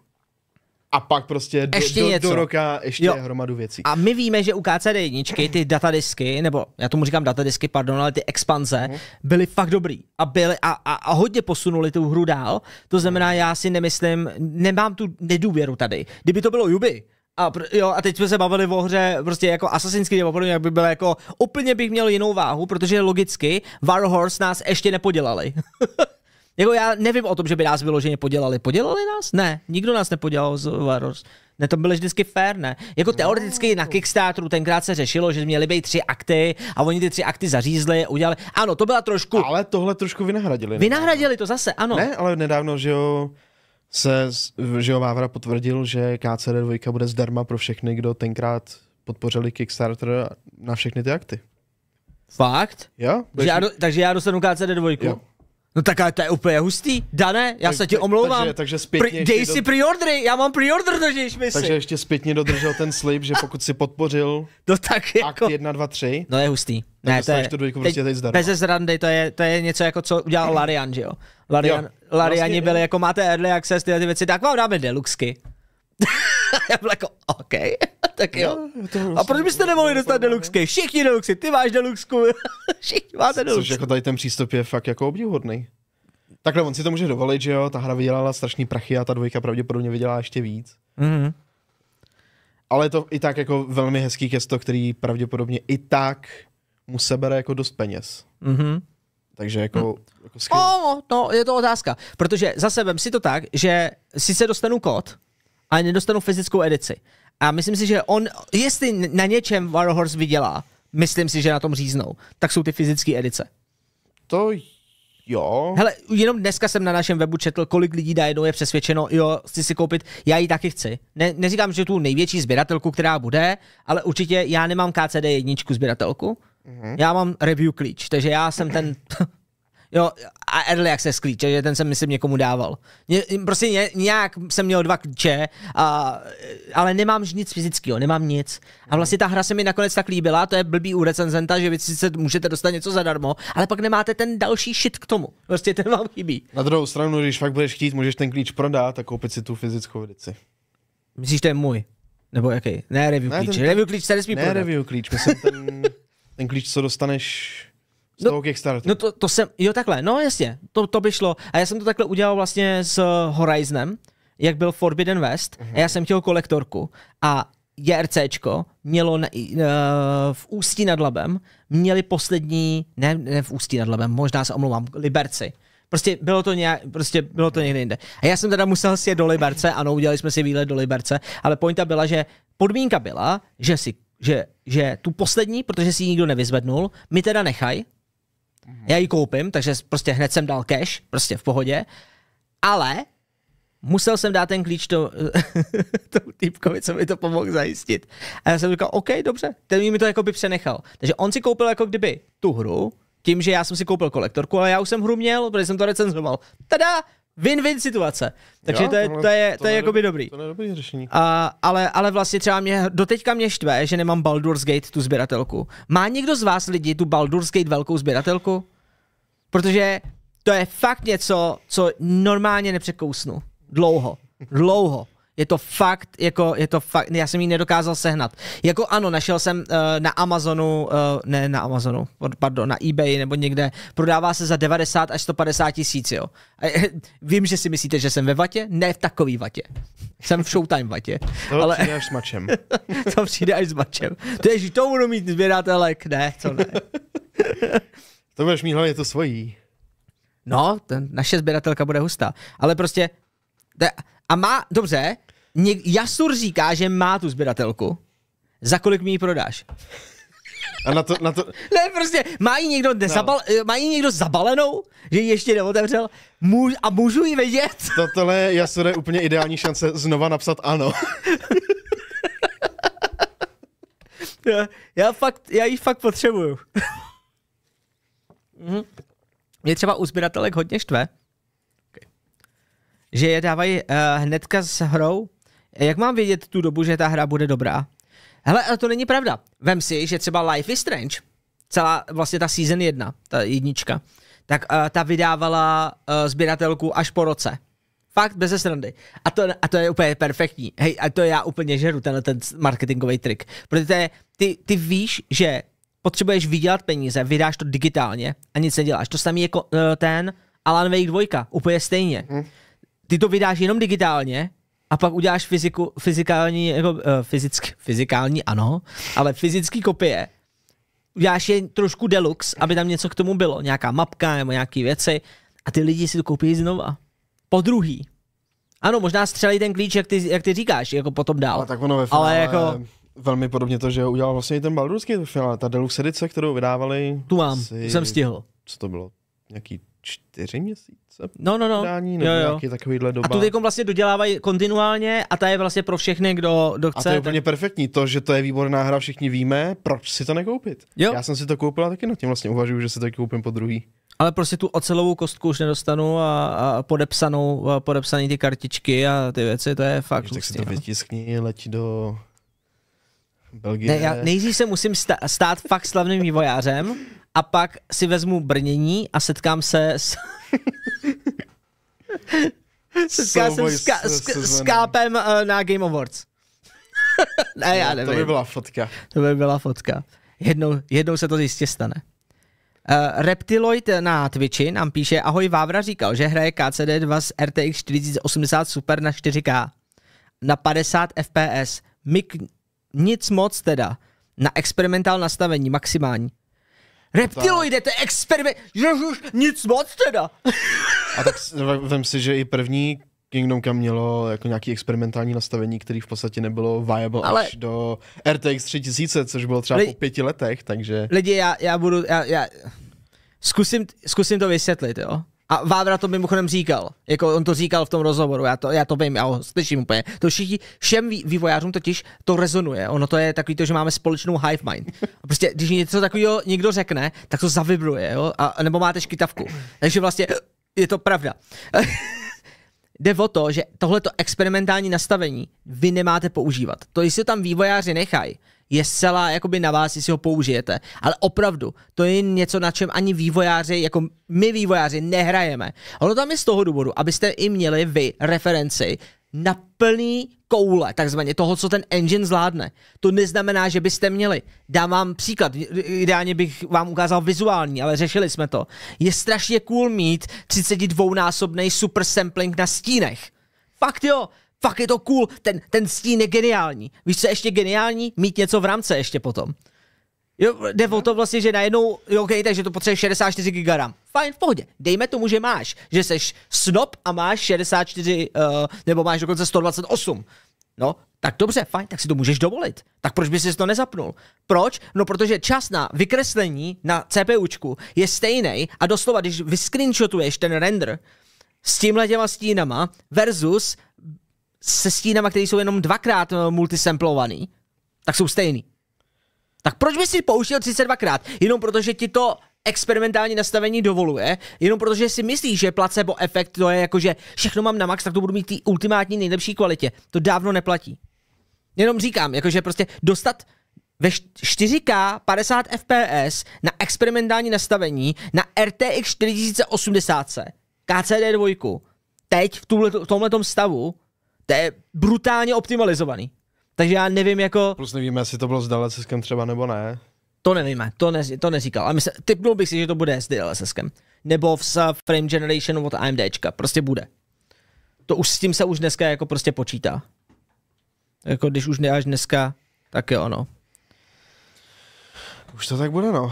a pak prostě do, ještě do, něco. do roka ještě jo. hromadu věcí. A my víme, že u KCD jedničky ty datadisky, nebo já tomu říkám datadisky, pardon, ale ty expanze, hmm. byly fakt dobrý a, byly, a, a, a hodně posunuli tu hru dál. To znamená, já si nemyslím, nemám tu nedůvěru tady. Kdyby to bylo Juby, a, pr- jo, a teď jsme se bavili o hře prostě jako Assassin's Creed, opravdu jak by byl jako, úplně bych měl jinou váhu, protože logicky Warhorse nás ještě nepodělali. [laughs] jako já nevím o tom, že by nás vyloženě podělali. Podělali nás? Ne, nikdo nás nepodělal z Warhorse. Ne, to bylo vždycky fair, ne? Jako teoreticky no. na Kickstarteru tenkrát se řešilo, že měly být tři akty a oni ty tři akty zařízli, udělali. Ano, to byla trošku. Ale tohle trošku vynahradili. Vynahradili to zase, ano. Ne, ale nedávno, že jo se, že jo, Vávra potvrdil, že KCD2 bude zdarma pro všechny, kdo tenkrát podpořili Kickstarter na všechny ty akty. Fakt? Jo. Takže já, takže já dostanu KCD2? Jo. No tak ale to je úplně hustý. Dané, já tak, se ti omlouvám. Takže, takže zpětně Pri, dej do... pre preordery, já mám preorder, držíš mi Takže si. ještě zpětně dodržel ten slib, že pokud si podpořil [laughs] no tak jako... akt 1, 2, 3. No je hustý. Ne, to je, to dvojku prostě teď Bez zrandy, to je, to je něco jako co udělal Larian, že jo? Larian, jo, Lariani vlastně, byli jako máte early access, tyhle ty věci, tak vám dáme deluxky. [laughs] já byl jako, okej. OK tak jo. No, a vlastně proč byste nemohli dostat no, deluxky? No. Všichni deluxy, ty máš deluxku, [laughs] všichni máte deluxku. Což jako tady ten přístup je fakt jako obdivuhodný. Takhle on si to může dovolit, že jo, ta hra vydělala strašný prachy a ta dvojka pravděpodobně vydělá ještě víc. Mm-hmm. Ale je to i tak jako velmi hezký kesto, který pravděpodobně i tak mu sebere jako dost peněz. Mm-hmm. Takže jako... mm. jako skvěl. o, no, no, je to otázka. Protože zase vem si to tak, že sice dostanu kód, ale nedostanu fyzickou edici. A myslím si, že on, jestli na něčem Warhorse vydělá, myslím si, že na tom říznou, tak jsou ty fyzické edice. To jo. Hele, jenom dneska jsem na našem webu četl, kolik lidí jednou je přesvědčeno, jo, chci si koupit, já ji taky chci. Ne, neříkám, že tu největší sběratelku, která bude, ale určitě já nemám KCD jedničku sběratelku, mm-hmm. já mám review klíč, takže já jsem ten [clears throat] [laughs] Jo, a early access klíče, že ten jsem, myslím, někomu dával. Ně, prostě ně, nějak jsem měl dva klíče, a, ale nemám nic fyzického, nemám nic. A vlastně ta hra se mi nakonec tak líbila, to je blbý u recenzenta, že vy sice můžete dostat něco zadarmo, ale pak nemáte ten další shit k tomu. Prostě ten vám chybí. Na druhou stranu, když fakt budeš chtít, můžeš ten klíč prodat a koupit si tu fyzickou edici. Myslíš, to je můj? Nebo jaký? Ne, review ne, klíč. Ten, review klíč se nesmí Ne, prodat. review klíč, myslím ten, [laughs] ten klíč, co dostaneš z no, toho Kickstarteru. No to, to jsem, jo takhle, no jasně, to, to by šlo. A já jsem to takhle udělal vlastně s eh, Horizonem, jak byl Forbidden West, uh-huh. a já mhm. jsem chtěl kolektorku. A JRCčko mělo na, uh, v Ústí nad Labem, měli poslední, ne, ne v Ústí nad Labem, možná se omlouvám, Liberci. Prostě bylo to, nějak, prostě bylo to někde jinde. A já jsem teda musel si do Liberce, ano, udělali jsme si výlet do Liberce, ale pointa byla, že podmínka byla, že si že, že tu poslední, protože si ji nikdo nevyzvednul, mi teda nechaj, já ji koupím, takže prostě hned jsem dal cash, prostě v pohodě. Ale musel jsem dát ten klíč to, [laughs] tomu týpkovi, co mi to pomohl zajistit. A já jsem říkal, OK, dobře, ten mi to jako by přenechal. Takže on si koupil jako kdyby tu hru, tím, že já jsem si koupil kolektorku, ale já už jsem hru měl, protože jsem to recenzoval. Tada, Win-win situace. Takže jo, to je, to je, to, to je by dobrý. To je dobrý řešení. A, ale, ale vlastně třeba mě, doteďka mě štve, že nemám Baldur's Gate tu sběratelku. Má někdo z vás lidi tu Baldur's Gate velkou sběratelku? Protože to je fakt něco, co normálně nepřekousnu. Dlouho. Dlouho. Je to fakt, jako, je to fakt, já jsem ji nedokázal sehnat. Jako ano, našel jsem uh, na Amazonu, uh, ne na Amazonu, pardon, na eBay nebo někde, prodává se za 90 až 150 tisíc, jo. A, [laughs] vím, že si myslíte, že jsem ve vatě, ne v takový vatě. Jsem v Showtime vatě. To ale... přijde až s mačem. [laughs] to přijde až s mačem. To ježiš, to budu mít zběratelek, ne, co ne. [laughs] to budeš mít hlavně to svojí. No, ten, naše sběratelka bude hustá. Ale prostě, a má, dobře, něk, Jasur říká, že má tu sběratelku. Za kolik mi ji prodáš? A na to, na to... Ne, prostě, má ji někdo, nezabal, no. má ji někdo zabalenou, že ji ještě neotevřel Můž, a můžu ji vědět? To Tohle je Jasure úplně ideální šance znova napsat ano. [laughs] já, já, fakt, já ji fakt potřebuju. [laughs] Mhm. Mě třeba u sběratelek hodně štve, že je dávají uh, hnedka s hrou jak mám vědět tu dobu, že ta hra bude dobrá? Hele, ale to není pravda. Vem si, že třeba Life is Strange, celá vlastně ta season jedna, ta jednička, tak uh, ta vydávala uh, sběratelku až po roce. Fakt bez srandy. A to, a to je úplně perfektní. Hej, a to já úplně žeru, tenhle ten marketingový trik. Protože ty, ty víš, že potřebuješ vydělat peníze, vydáš to digitálně a nic neděláš. To samý jako uh, ten Alan Wake 2, úplně stejně. Mhm. Ty to vydáš jenom digitálně a pak uděláš fyziku, fyzikální, jako, uh, eh, fyzick, fyzikální ano, ale fyzický kopie. Uděláš je trošku deluxe, aby tam něco k tomu bylo, nějaká mapka nebo nějaké věci a ty lidi si to koupí znova. Po druhý. Ano, možná střelí ten klíč, jak ty, jak ty říkáš, jako potom dál. Ale tak ono ve finále... Ale jako velmi podobně to, že udělal vlastně i ten Baldurský film, finále, ta deluxe edice, kterou vydávali. Tu mám, si... jsem stihl. Co to bylo? Nějaký čtyři měsíce? se no, no, no. Dání, nebo jo, jo. nějaký takovýhle doba. A tu teď vlastně dodělávají kontinuálně a ta je vlastně pro všechny, kdo, kdo chce. A to je úplně tak... perfektní, to, že to je výborná hra, všichni víme, proč si to nekoupit. Jo. Já jsem si to a taky, na tím vlastně uvažuju, že si to koupím po druhý. Ale prostě tu ocelovou kostku už nedostanu a, a podepsanou, a podepsaný ty kartičky a ty věci, to je fakt Když tak si to no. vytiskni, letí do Belgie. Ne, já nejdřív se musím stát fakt slavným vývojářem a pak si vezmu brnění a setkám se s Setkal jsem s, s, s, kápem uh, na Game Awards. [laughs] ne, já nevím. To by byla fotka. To by byla fotka. Jednou, jednou se to jistě stane. Uh, Reptiloid na Twitchi nám píše, ahoj Vávra říkal, že hraje KCD2 z RTX 4080 Super na 4K na 50 FPS. Mik nic moc teda. Na experimentál nastavení maximální. Reptiloide, to je experiment. Ježiš, nic moc teda. A tak vem si, že i první Kingdom Come mělo jako nějaký experimentální nastavení, který v podstatě nebylo viable Ale... až do RTX 3000, což bylo třeba lidi... po pěti letech, takže... Lidi, já, já budu, já, já... Zkusím, zkusím to vysvětlit, jo. A Vávra to mimochodem říkal, jako on to říkal v tom rozhovoru, já to, já to vím, já ho slyším úplně. To všichni, všem vývojářům totiž to rezonuje, ono to je takový to, že máme společnou hive mind. A prostě, když něco takového někdo řekne, tak to zavibruje, jo, a, nebo máte škytavku. Takže vlastně je to pravda. [laughs] jde o to, že tohleto experimentální nastavení vy nemáte používat. To, jestli tam vývojáři nechají, je celá jakoby na vás, jestli ho použijete. Ale opravdu, to je něco, na čem ani vývojáři, jako my vývojáři, nehrajeme. Ono tam je z toho důvodu, abyste i měli vy referenci na plný koule, takzvaně toho, co ten engine zvládne. To neznamená, že byste měli. Dám vám příklad, ideálně bych vám ukázal vizuální, ale řešili jsme to. Je strašně cool mít 32-násobný super sampling na stínech. Fakt jo, fakt je to cool, ten, ten stín je geniální. Víš, co je ještě geniální? Mít něco v rámce ještě potom. Jo, jde o to vlastně, že najednou, jo, okay, takže to potřebuje 64 GB RAM. Fajn, v pohodě. Dejme tomu, že máš, že seš snob a máš 64, uh, eh, nebo máš dokonce 128. No, tak dobře, fajn, tak si to můžeš dovolit. Tak proč bys si to nezapnul? Proč? No, protože čas na vykreslení na CPUčku je stejný a doslova, když vyscreenshotuješ ten render s tímhle těma stínama versus se stínama, které jsou jenom dvakrát eh, multisamplovaný, tak jsou stejný tak proč bys si použil 32krát? Jenom protože ti to experimentální nastavení dovoluje, jenom protože si myslíš, že placebo efekt to je jako, že všechno mám na max, tak to budu mít ty ultimátní nejlepší kvalitě. To dávno neplatí. Jenom říkám, jakože prostě dostat ve 4K 50 FPS na experimentální nastavení na RTX 4080 KCD 2 teď v, tomhle, v tomhletom stavu to je brutálně optimalizovaný. Takže já nevím jako... Plus nevíme, jestli to bylo s DLSSkem třeba nebo ne. To nevíme, to, ne, to neříkal. A myslím, typnul bych si, že to bude s DLSSkem. Nebo v Frame Generation od AMDčka, prostě bude. To už s tím se už dneska jako prostě počítá. Jako když už ne až dneska, tak je ono. Už to tak bude, no.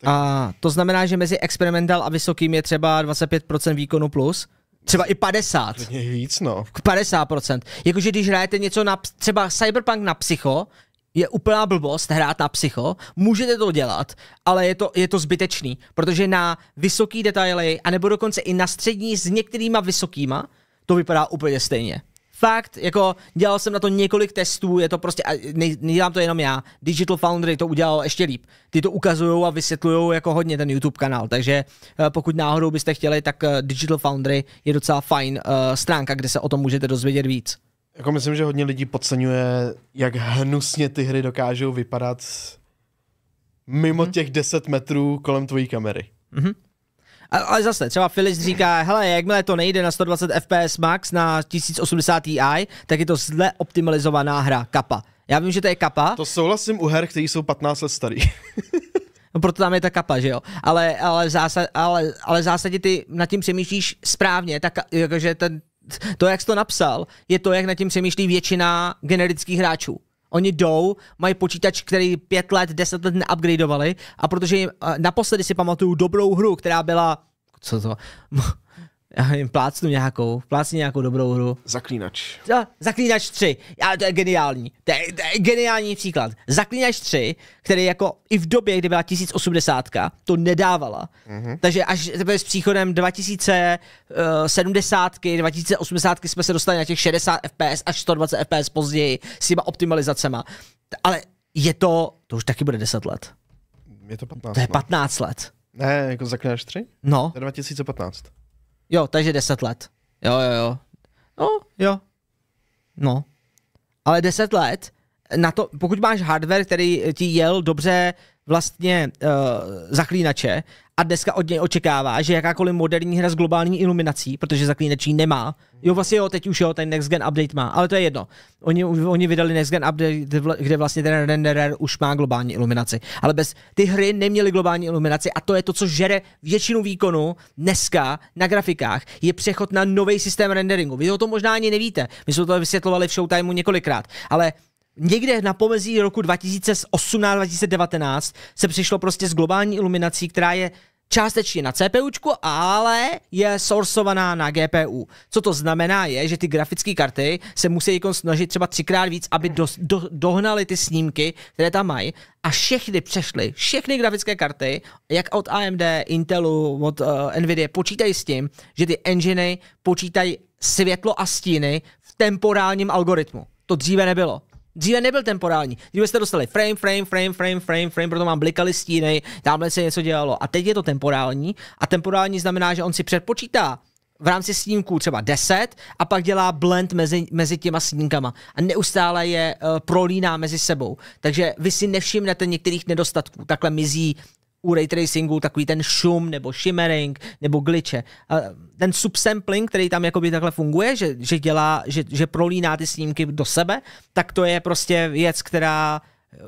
Tak. A to znamená, že mezi experimental a vysokým je třeba 25% výkonu plus, Třeba i 50. Je víc, no. 50%. Jakože když hrajete něco na, třeba Cyberpunk na psycho, je úplná blbost hrát na psycho, můžete to dělat, ale je to, je to zbytečný, protože na vysoký detaily, anebo dokonce i na střední s některýma vysokýma, to vypadá úplně stejně. Fakt, jako dělal jsem na to několik testů, je to prostě, a ne, nedělám to jenom já, Digital Foundry to udělal ještě líp. Ty to ukazují a vysvětlují jako hodně ten YouTube kanál, takže eh, pokud náhodou byste chtěli, tak eh, Digital Foundry je docela fajn uh, stránka, kde se o tom můžete dozvědět víc. Jako myslím, že hodně lidí podceňuje, jak hnusně ty hry dokážou vypadat mimo hmm. těch 10 metrů kolem tvojí kamery. Mm-hmm ale zase, třeba Filiš říká, hele, jakmile to nejde na 120 fps max na 1080 i tak je to zle optimalizovaná hra, kapa. Já vím, že to je kapa. To souhlasím u her, které jsou 15 let starý. No proto tam je ta kapa, že jo. Ale, ale, v, zásadě, ale, ale v zásadě ty nad tím přemýšlíš správně, tak jakože ten, to, jak jsi to napsal, je to, jak nad tím přemýšlí většina generických hráčů. Oni jdou, mají počítač, který pět let, deset let neupgradeovali a protože jim, naposledy si pamatuju dobrou hru, která byla, co to, [laughs] já nevím, plácnu nějakou, plácnu nějakou dobrou hru. Zaklínač. No, Zaklínač 3, já, to je geniální, to je, to je geniální příklad. Zaklínač 3, který jako i v době, kdy byla 1080, to nedávala. Mm-hmm. Takže až teprve s příchodem 2070, 2080 jsme se dostali na těch 60 fps až 120 fps později s těma optimalizacema. Ale je to, to už taky bude 10 let. Je to 15. To je 15 no. let. Ne, jako Zaklínač 3? No. To je 2015. Jo, takže 10 let. Jo, jo, jo. No, jo. No. Ale 10 let, na to, pokud máš hardware, který ti jel dobře vlastně uh, zaklínače a dneska od něj očekává, že jakákoliv moderní hra s globální iluminací, protože zaklínačí nemá, jo vlastně jo, teď už jo, ten Next Gen Update má, ale to je jedno. Oni, oni vydali Next Gen Update, kde vlastně ten renderer už má globální iluminaci, ale bez ty hry neměly globální iluminaci a to je to, co žere většinu výkonu dneska na grafikách, je přechod na nový systém renderingu. Vy o tom možná ani nevíte, my jsme to vysvětlovali v Showtimeu několikrát, ale někde na pomezí roku 2018-2019 se přišlo prostě s globální iluminací, která je částečně na CPUčku, ale je sourcovaná na GPU. Co to znamená je, že ty grafické karty se musí snažit třeba třikrát víc, aby do, do, dohnali ty snímky, které tam mají a všechny přešly, všechny grafické karty, jak od AMD, Intelu, od uh, Nvidia, počítají s tím, že ty enginey počítají světlo a stíny v temporálním algoritmu. To dříve nebylo. Dříve nebyl temporální. Dříve jste dostali frame, frame, frame, frame, frame, frame, proto mám blikaly stíny, tamhle se něco dělalo. A teď je to temporální. A temporální znamená, že on si předpočítá v rámci snímků třeba 10 a pak dělá blend mezi, mezi těma snímkama a neustále je uh, prolíná mezi sebou. Takže vy si nevšimnete některých nedostatků. Takhle mizí u ray tracingu takový ten šum nebo shimmering nebo glitche. A ten subsampling, který tam jakoby takhle funguje, že, že dělá, že, že prolíná ty snímky do sebe, tak to je prostě věc, která eh,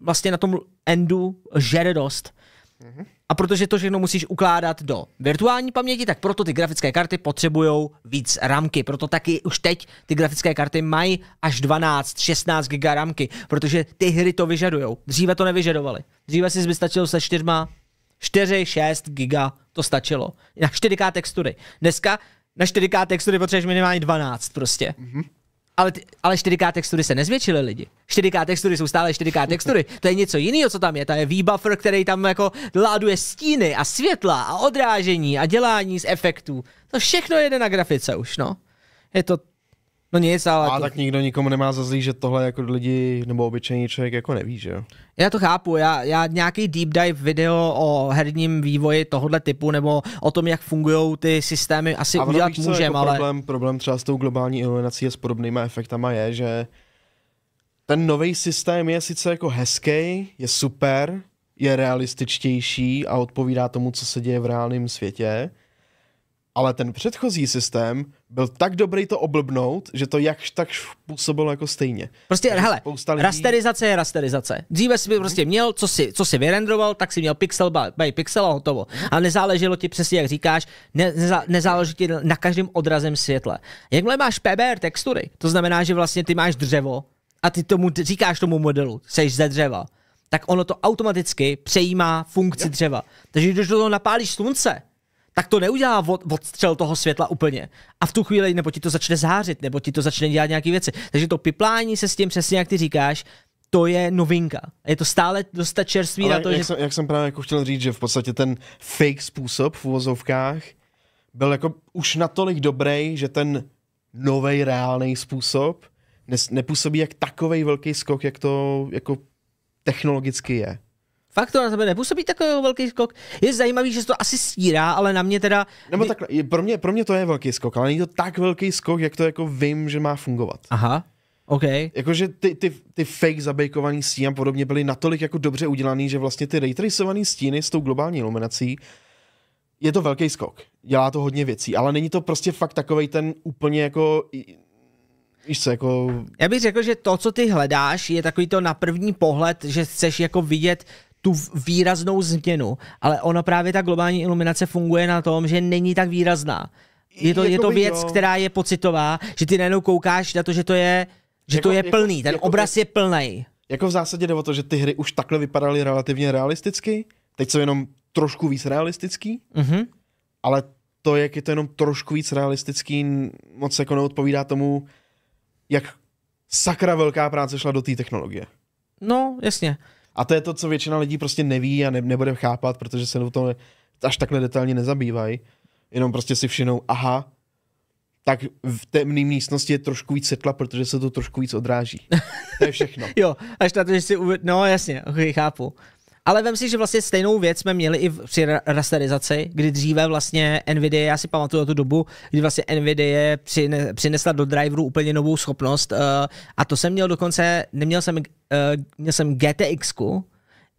vlastně na tom endu žere dost. Mm-hmm. A protože to všechno musíš ukládat do virtuální paměti, tak proto ty grafické karty potřebují víc ramky. Proto taky už teď ty grafické karty mají až 12, 16 GB ramky, protože ty hry to vyžadují. Dříve to nevyžadovali. Dříve si by stačilo se čtyřma 4, 6 giga to stačilo. Na 4K textury. Dneska na 4K textury potřebuješ minimálně 12 prostě. Mm-hmm. Ale, ty, ale 4K textury se nezvětšily lidi. 4K textury jsou stále 4K textury. [laughs] To je něco jiného, co tam je. To je V-buffer, který tam jako láduje stíny a světla a odrážení a dělání z efektů. To všechno jede na grafice už, no. Je to No nic, ale... A to... tak nikdo nikomu nemá za zlý, že tohle jako lidi nebo obyčejný člověk jako neví, že jo? Já to chápu, já, já nějaký deep dive video o herním vývoji tohohle typu nebo o tom, jak fungují ty systémy, asi a udělat můžeme. Jako můžem, jako ale... Problém, problém třeba s tou globální iluminací a s podobnýma efektama je, že ten nový systém je sice jako hezký, je super, je realističtější a odpovídá tomu, co se děje v reálném světě, ale ten předchozí systém byl tak dobrý to oblbnout, že to jakž tak působilo jako stejně. Prostě, Takže hele, lidí... rasterizace je rasterizace. Dříve jsi prostě mhm. měl, co si, co si vyrenderoval, tak si měl pixel by, by pixel a hotovo. Mhm. A nezáleželo ti přesně, jak říkáš, ne, neza, nezáleží ti na každém odrazem světle. Jakmile máš PBR textury, to znamená, že vlastně ty máš dřevo a ty tomu říkáš tomu modelu, jsi ze dřeva, tak ono to automaticky přejímá funkci dřeva. Takže když do toho napálíš slunce, tak to neudělá od, odstřel toho světla úplně. A v tu chvíli, nebo ti to začne zářit, nebo ti to začne dělat nějaké věci. Takže to piplání se s tím přesně, jak ty říkáš, to je novinka. Je to stále dost čerství Ale na to, jak že... Jsem, jak jsem právě jako chtěl říct, že v podstatě ten fake způsob v uvozovkách byl jako už natolik dobrý, že ten nový reálný způsob nepůsobí jak takový velký skok, jak to jako technologicky je. Fakt to na tebe nepůsobí takový velký skok. Je zajímavý, že se to asi stírá, ale na mě teda... Nebo takhle, pro mě, pro mě to je velký skok, ale není to tak velký skok, jak to jako vím, že má fungovat. Aha. OK. Jakože ty, ty, ty fake zabejkovaný stín a podobně byly natolik jako dobře udělaný, že vlastně ty raytracovaný stíny s tou globální iluminací je to velký skok. Dělá to hodně věcí, ale není to prostě fakt takový ten úplně jako Víš co, jako... Já bych řekl, že to, co ty hledáš, je takový to na první pohled, že chceš jako vidět tu výraznou změnu, ale ono právě ta globální iluminace funguje na tom, že není tak výrazná. Je to, je to věc, která je pocitová, že ty najednou koukáš na to, že to je, že jako, to je jako, plný, ten jako, obraz je plný. Jako v zásadě jde o to, že ty hry už takhle vypadaly relativně realisticky, teď jsou jenom trošku víc realistický, mm-hmm. ale to, jak je to jenom trošku víc realistický, moc jako neodpovídá tomu, jak sakra velká práce šla do té technologie. No, jasně. A to je to, co většina lidí prostě neví a ne, nebude chápat, protože se o tom až takhle detailně nezabývají. Jenom prostě si všinou, aha, tak v temné místnosti je trošku víc světla, protože se to trošku víc odráží. [laughs] To je všechno. jo, až na to, že si uvěd... No jasně, okay, chápu. Ale vem si, že vlastně stejnou věc jsme měli i při rasterizaci, kdy dříve vlastně NVIDIA, já si pamatuju tu dobu, kdy vlastně NVIDIA přinesla do driveru úplně novou schopnost uh, a to jsem měl dokonce, neměl jsem, uh, měl jsem GTX,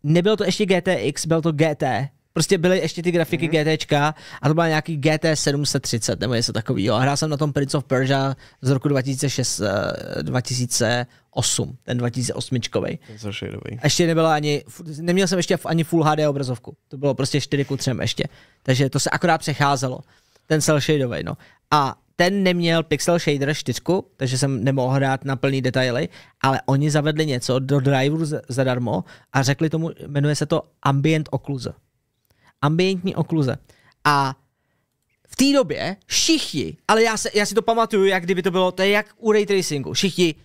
nebyl to ještě GTX, byl to GT, prostě byly ještě ty grafiky mm-hmm. GTčka a to byla nějaký GT 730 nebo něco takového. A hrál jsem na tom Prince of Persia z roku 2006, 2008, eh, ten 2008. Ještě nebyla ani, neměl jsem ještě ani Full HD obrazovku. To bylo prostě 4 k 3 ještě. Takže to se akorát přecházelo. Ten cel shadový, no. A ten neměl Pixel Shader 4, takže jsem nemohl hrát na plný detaily, ale oni zavedli něco do driveru zadarmo a řekli tomu, jmenuje se to Ambient Occlusion ambientní okluze. A v té době všichni, ale já, se, já si to pamatuju, jak kdyby to bylo, to je jak u ray tracingu, všichni,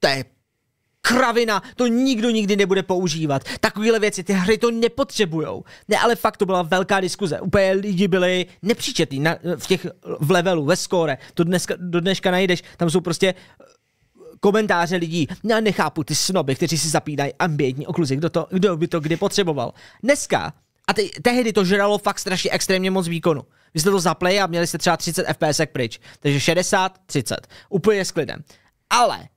to je kravina, to nikdo nikdy nebude používat. Takovéhle věci, ty hry to nepotřebujou. Ne, ale fakt to byla velká diskuze. Úplně lidi byli nepříčetní na, v těch v levelu, ve score. To dneska, do dneška najdeš. Tam jsou prostě eh, komentáře lidí. Já nechápu ty snoby, kteří si zapínají ambientní okluzy. Kdo, to, kdo by to kdy potřeboval? Dneska a te, tehdy to žralo fakt strašně extrémně moc výkonu. Vy jste to zaplay a měli jste třeba 30 FPS pryč. Takže 60, 30. Úplně s klidem. Ale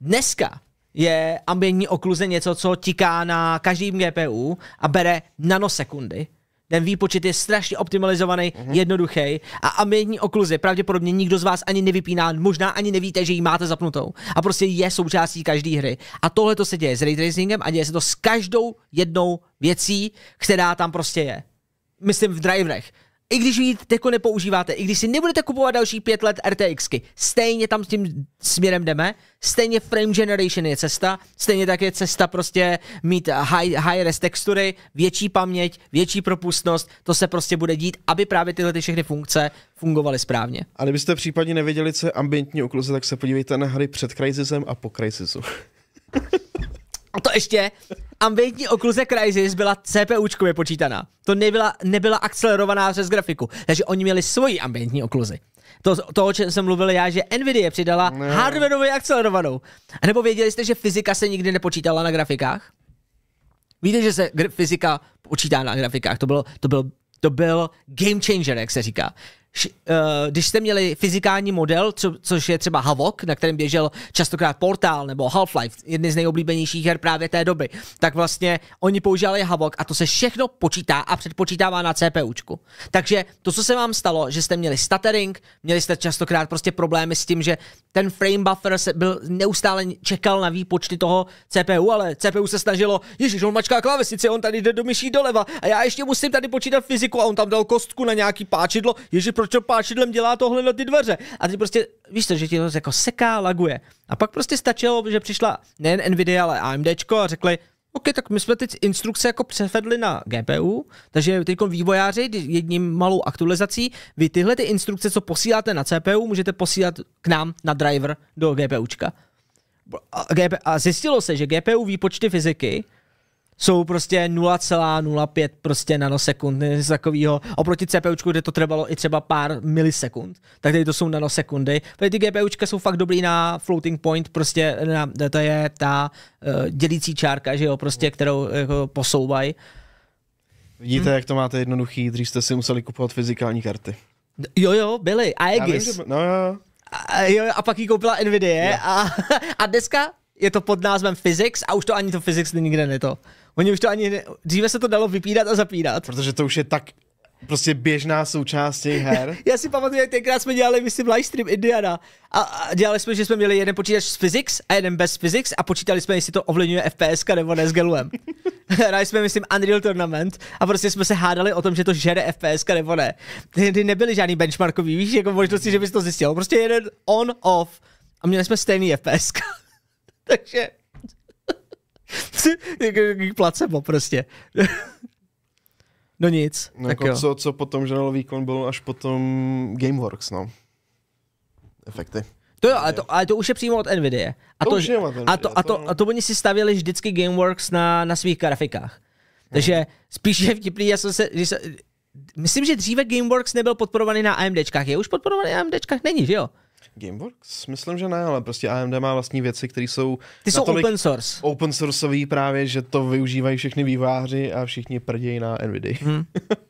dneska je ambientní okluze něco, co tiká na každým GPU a bere nanosekundy ten výpočet je strašně optimalizovaný, mm-hmm. jednoduchý a ambientní okluzi pravděpodobně nikdo z vás ani nevypíná, možná ani nevíte, že ji máte zapnutou a prostě je součástí každé hry. A tohle to se děje s ray tracingem a děje se to s každou jednou věcí, která tam prostě je. Myslím v driverech i když ji teď nepoužíváte, i když si nebudete kupovat další pět let RTXky, stejně tam s tím směrem jdeme, stejně frame generation je cesta, stejně tak je cesta prostě mít high, high res textury, větší paměť, větší propustnost, to se prostě bude dít, aby právě tyhle ty všechny funkce fungovaly správně. A kdybyste případně nevěděli, co je ambientní okluze, tak se podívejte na hry před Crysisem a po Crysisu. A to ještě Ambientní okluze Crysis byla CPUčkově počítaná. To nebyla, nebyla akcelerovaná přes grafiku. Takže oni měli svoji ambientní okluzi. To, to, o čem jsem mluvil já, že Nvidia přidala no. hardwareově akcelerovanou. A nebo věděli jste, že fyzika se nikdy nepočítala na grafikách? Víte, že se fyzika počítá na grafikách. To bylo, to byl, to byl game changer, jak se říká. Eh, když jste měli fyzikální model, co, což je třeba Havok, na kterém běžel častokrát Portal nebo Half-Life, jedny z nejoblíbenějších her právě té doby, tak vlastně oni používali Havok a to se všechno počítá a předpočítává na CPUčku. Takže to, co se vám stalo, že jste měli stuttering, měli jste častokrát prostě problémy s tím, že ten frame buffer se byl neustále čekal na výpočty toho CPU, ale CPU se snažilo, ježiš, on mačká klávesnici, on tady jde do myší doleva a já ještě musím tady počítat fyziku a on tam dal kostku na nějaký páčidlo, ježiš, proč to pášidlem dělá tohle na ty dveře? A ty prostě, víš to, že ti to jako seká, laguje. A pak prostě stačilo, že přišla nejen Nvidia, ale AMDčko a řekli, OK, tak my jsme teď instrukce jako převedli na GPU, takže teď vývojáři jedním malou aktualizací, vy tyhle ty instrukce, co posíláte na CPU, můžete posílat k nám na driver do GPUčka. A, a zjistilo se, že GPU výpočty fyziky jsou prostě 0,05 prostě nanosekund, něco takového. Oproti CPUčku, kde to trvalo i třeba pár milisekund, tak tady to jsou nanosekundy. Tady ty GPUčka jsou fakt dobrý na floating point, prostě na, to je ta uh, dělící čárka, že jo, prostě, kterou jako, posouvají. Vidíte, hmm. jak to máte jednoduchý, dřív jste si museli kupovat fyzikální karty. Jo, jo, byly. Aegis. Já že... No, jo. A, jo, a pak ji koupila Nvidia. A, [laughs] a dneska je to pod názvem Physics a už to ani to Physics nikde neto. Oni už to ani, ne... dříve se to dalo vypírat a zapírat. Protože to už je tak prostě běžná součást těch her. [laughs] Já si pamatuju, jak tenkrát jsme dělali, myslím, livestream Indiana a, a dělali jsme, že jsme měli jeden počítač s physics a jeden bez physics a počítali jsme, jestli to ovlivňuje FPS nebo ne s Geluem. [laughs] Hráli jsme, myslím, Unreal Tournament a prostě jsme se hádali o tom, že to žere FPS nebo ne. Tehdy nebyly žádný benchmarkový, víš, jako možnosti, že bys to zjistil. Prostě jeden on-off a měli jsme stejný FPS. [laughs] Takže [laughs] Jako placebo prostě. [laughs] no nic. No tak jako jo. Co, co potom žral výkon byl až potom Gameworks, no. Efekty. To jo, ale to, ale to už je přímo od NVIDIA. A to, to, to, a to, a to, a to oni si stavili vždycky Gameworks na, na svých grafikách. Takže hmm. spíš je vtipný, já jsem se, když se, myslím, že dříve Gameworks nebyl podporovaný na AMDčkách. Je už podporovaný na AMDčkách? Není, že jo? Gameworks? Myslím, že ne, ale prostě AMD má vlastní věci, které jsou... Ty jsou open source. Open sourceový právě, že to využívají všechny výváři a všichni prdějí na NVIDIA. Hmm. [laughs]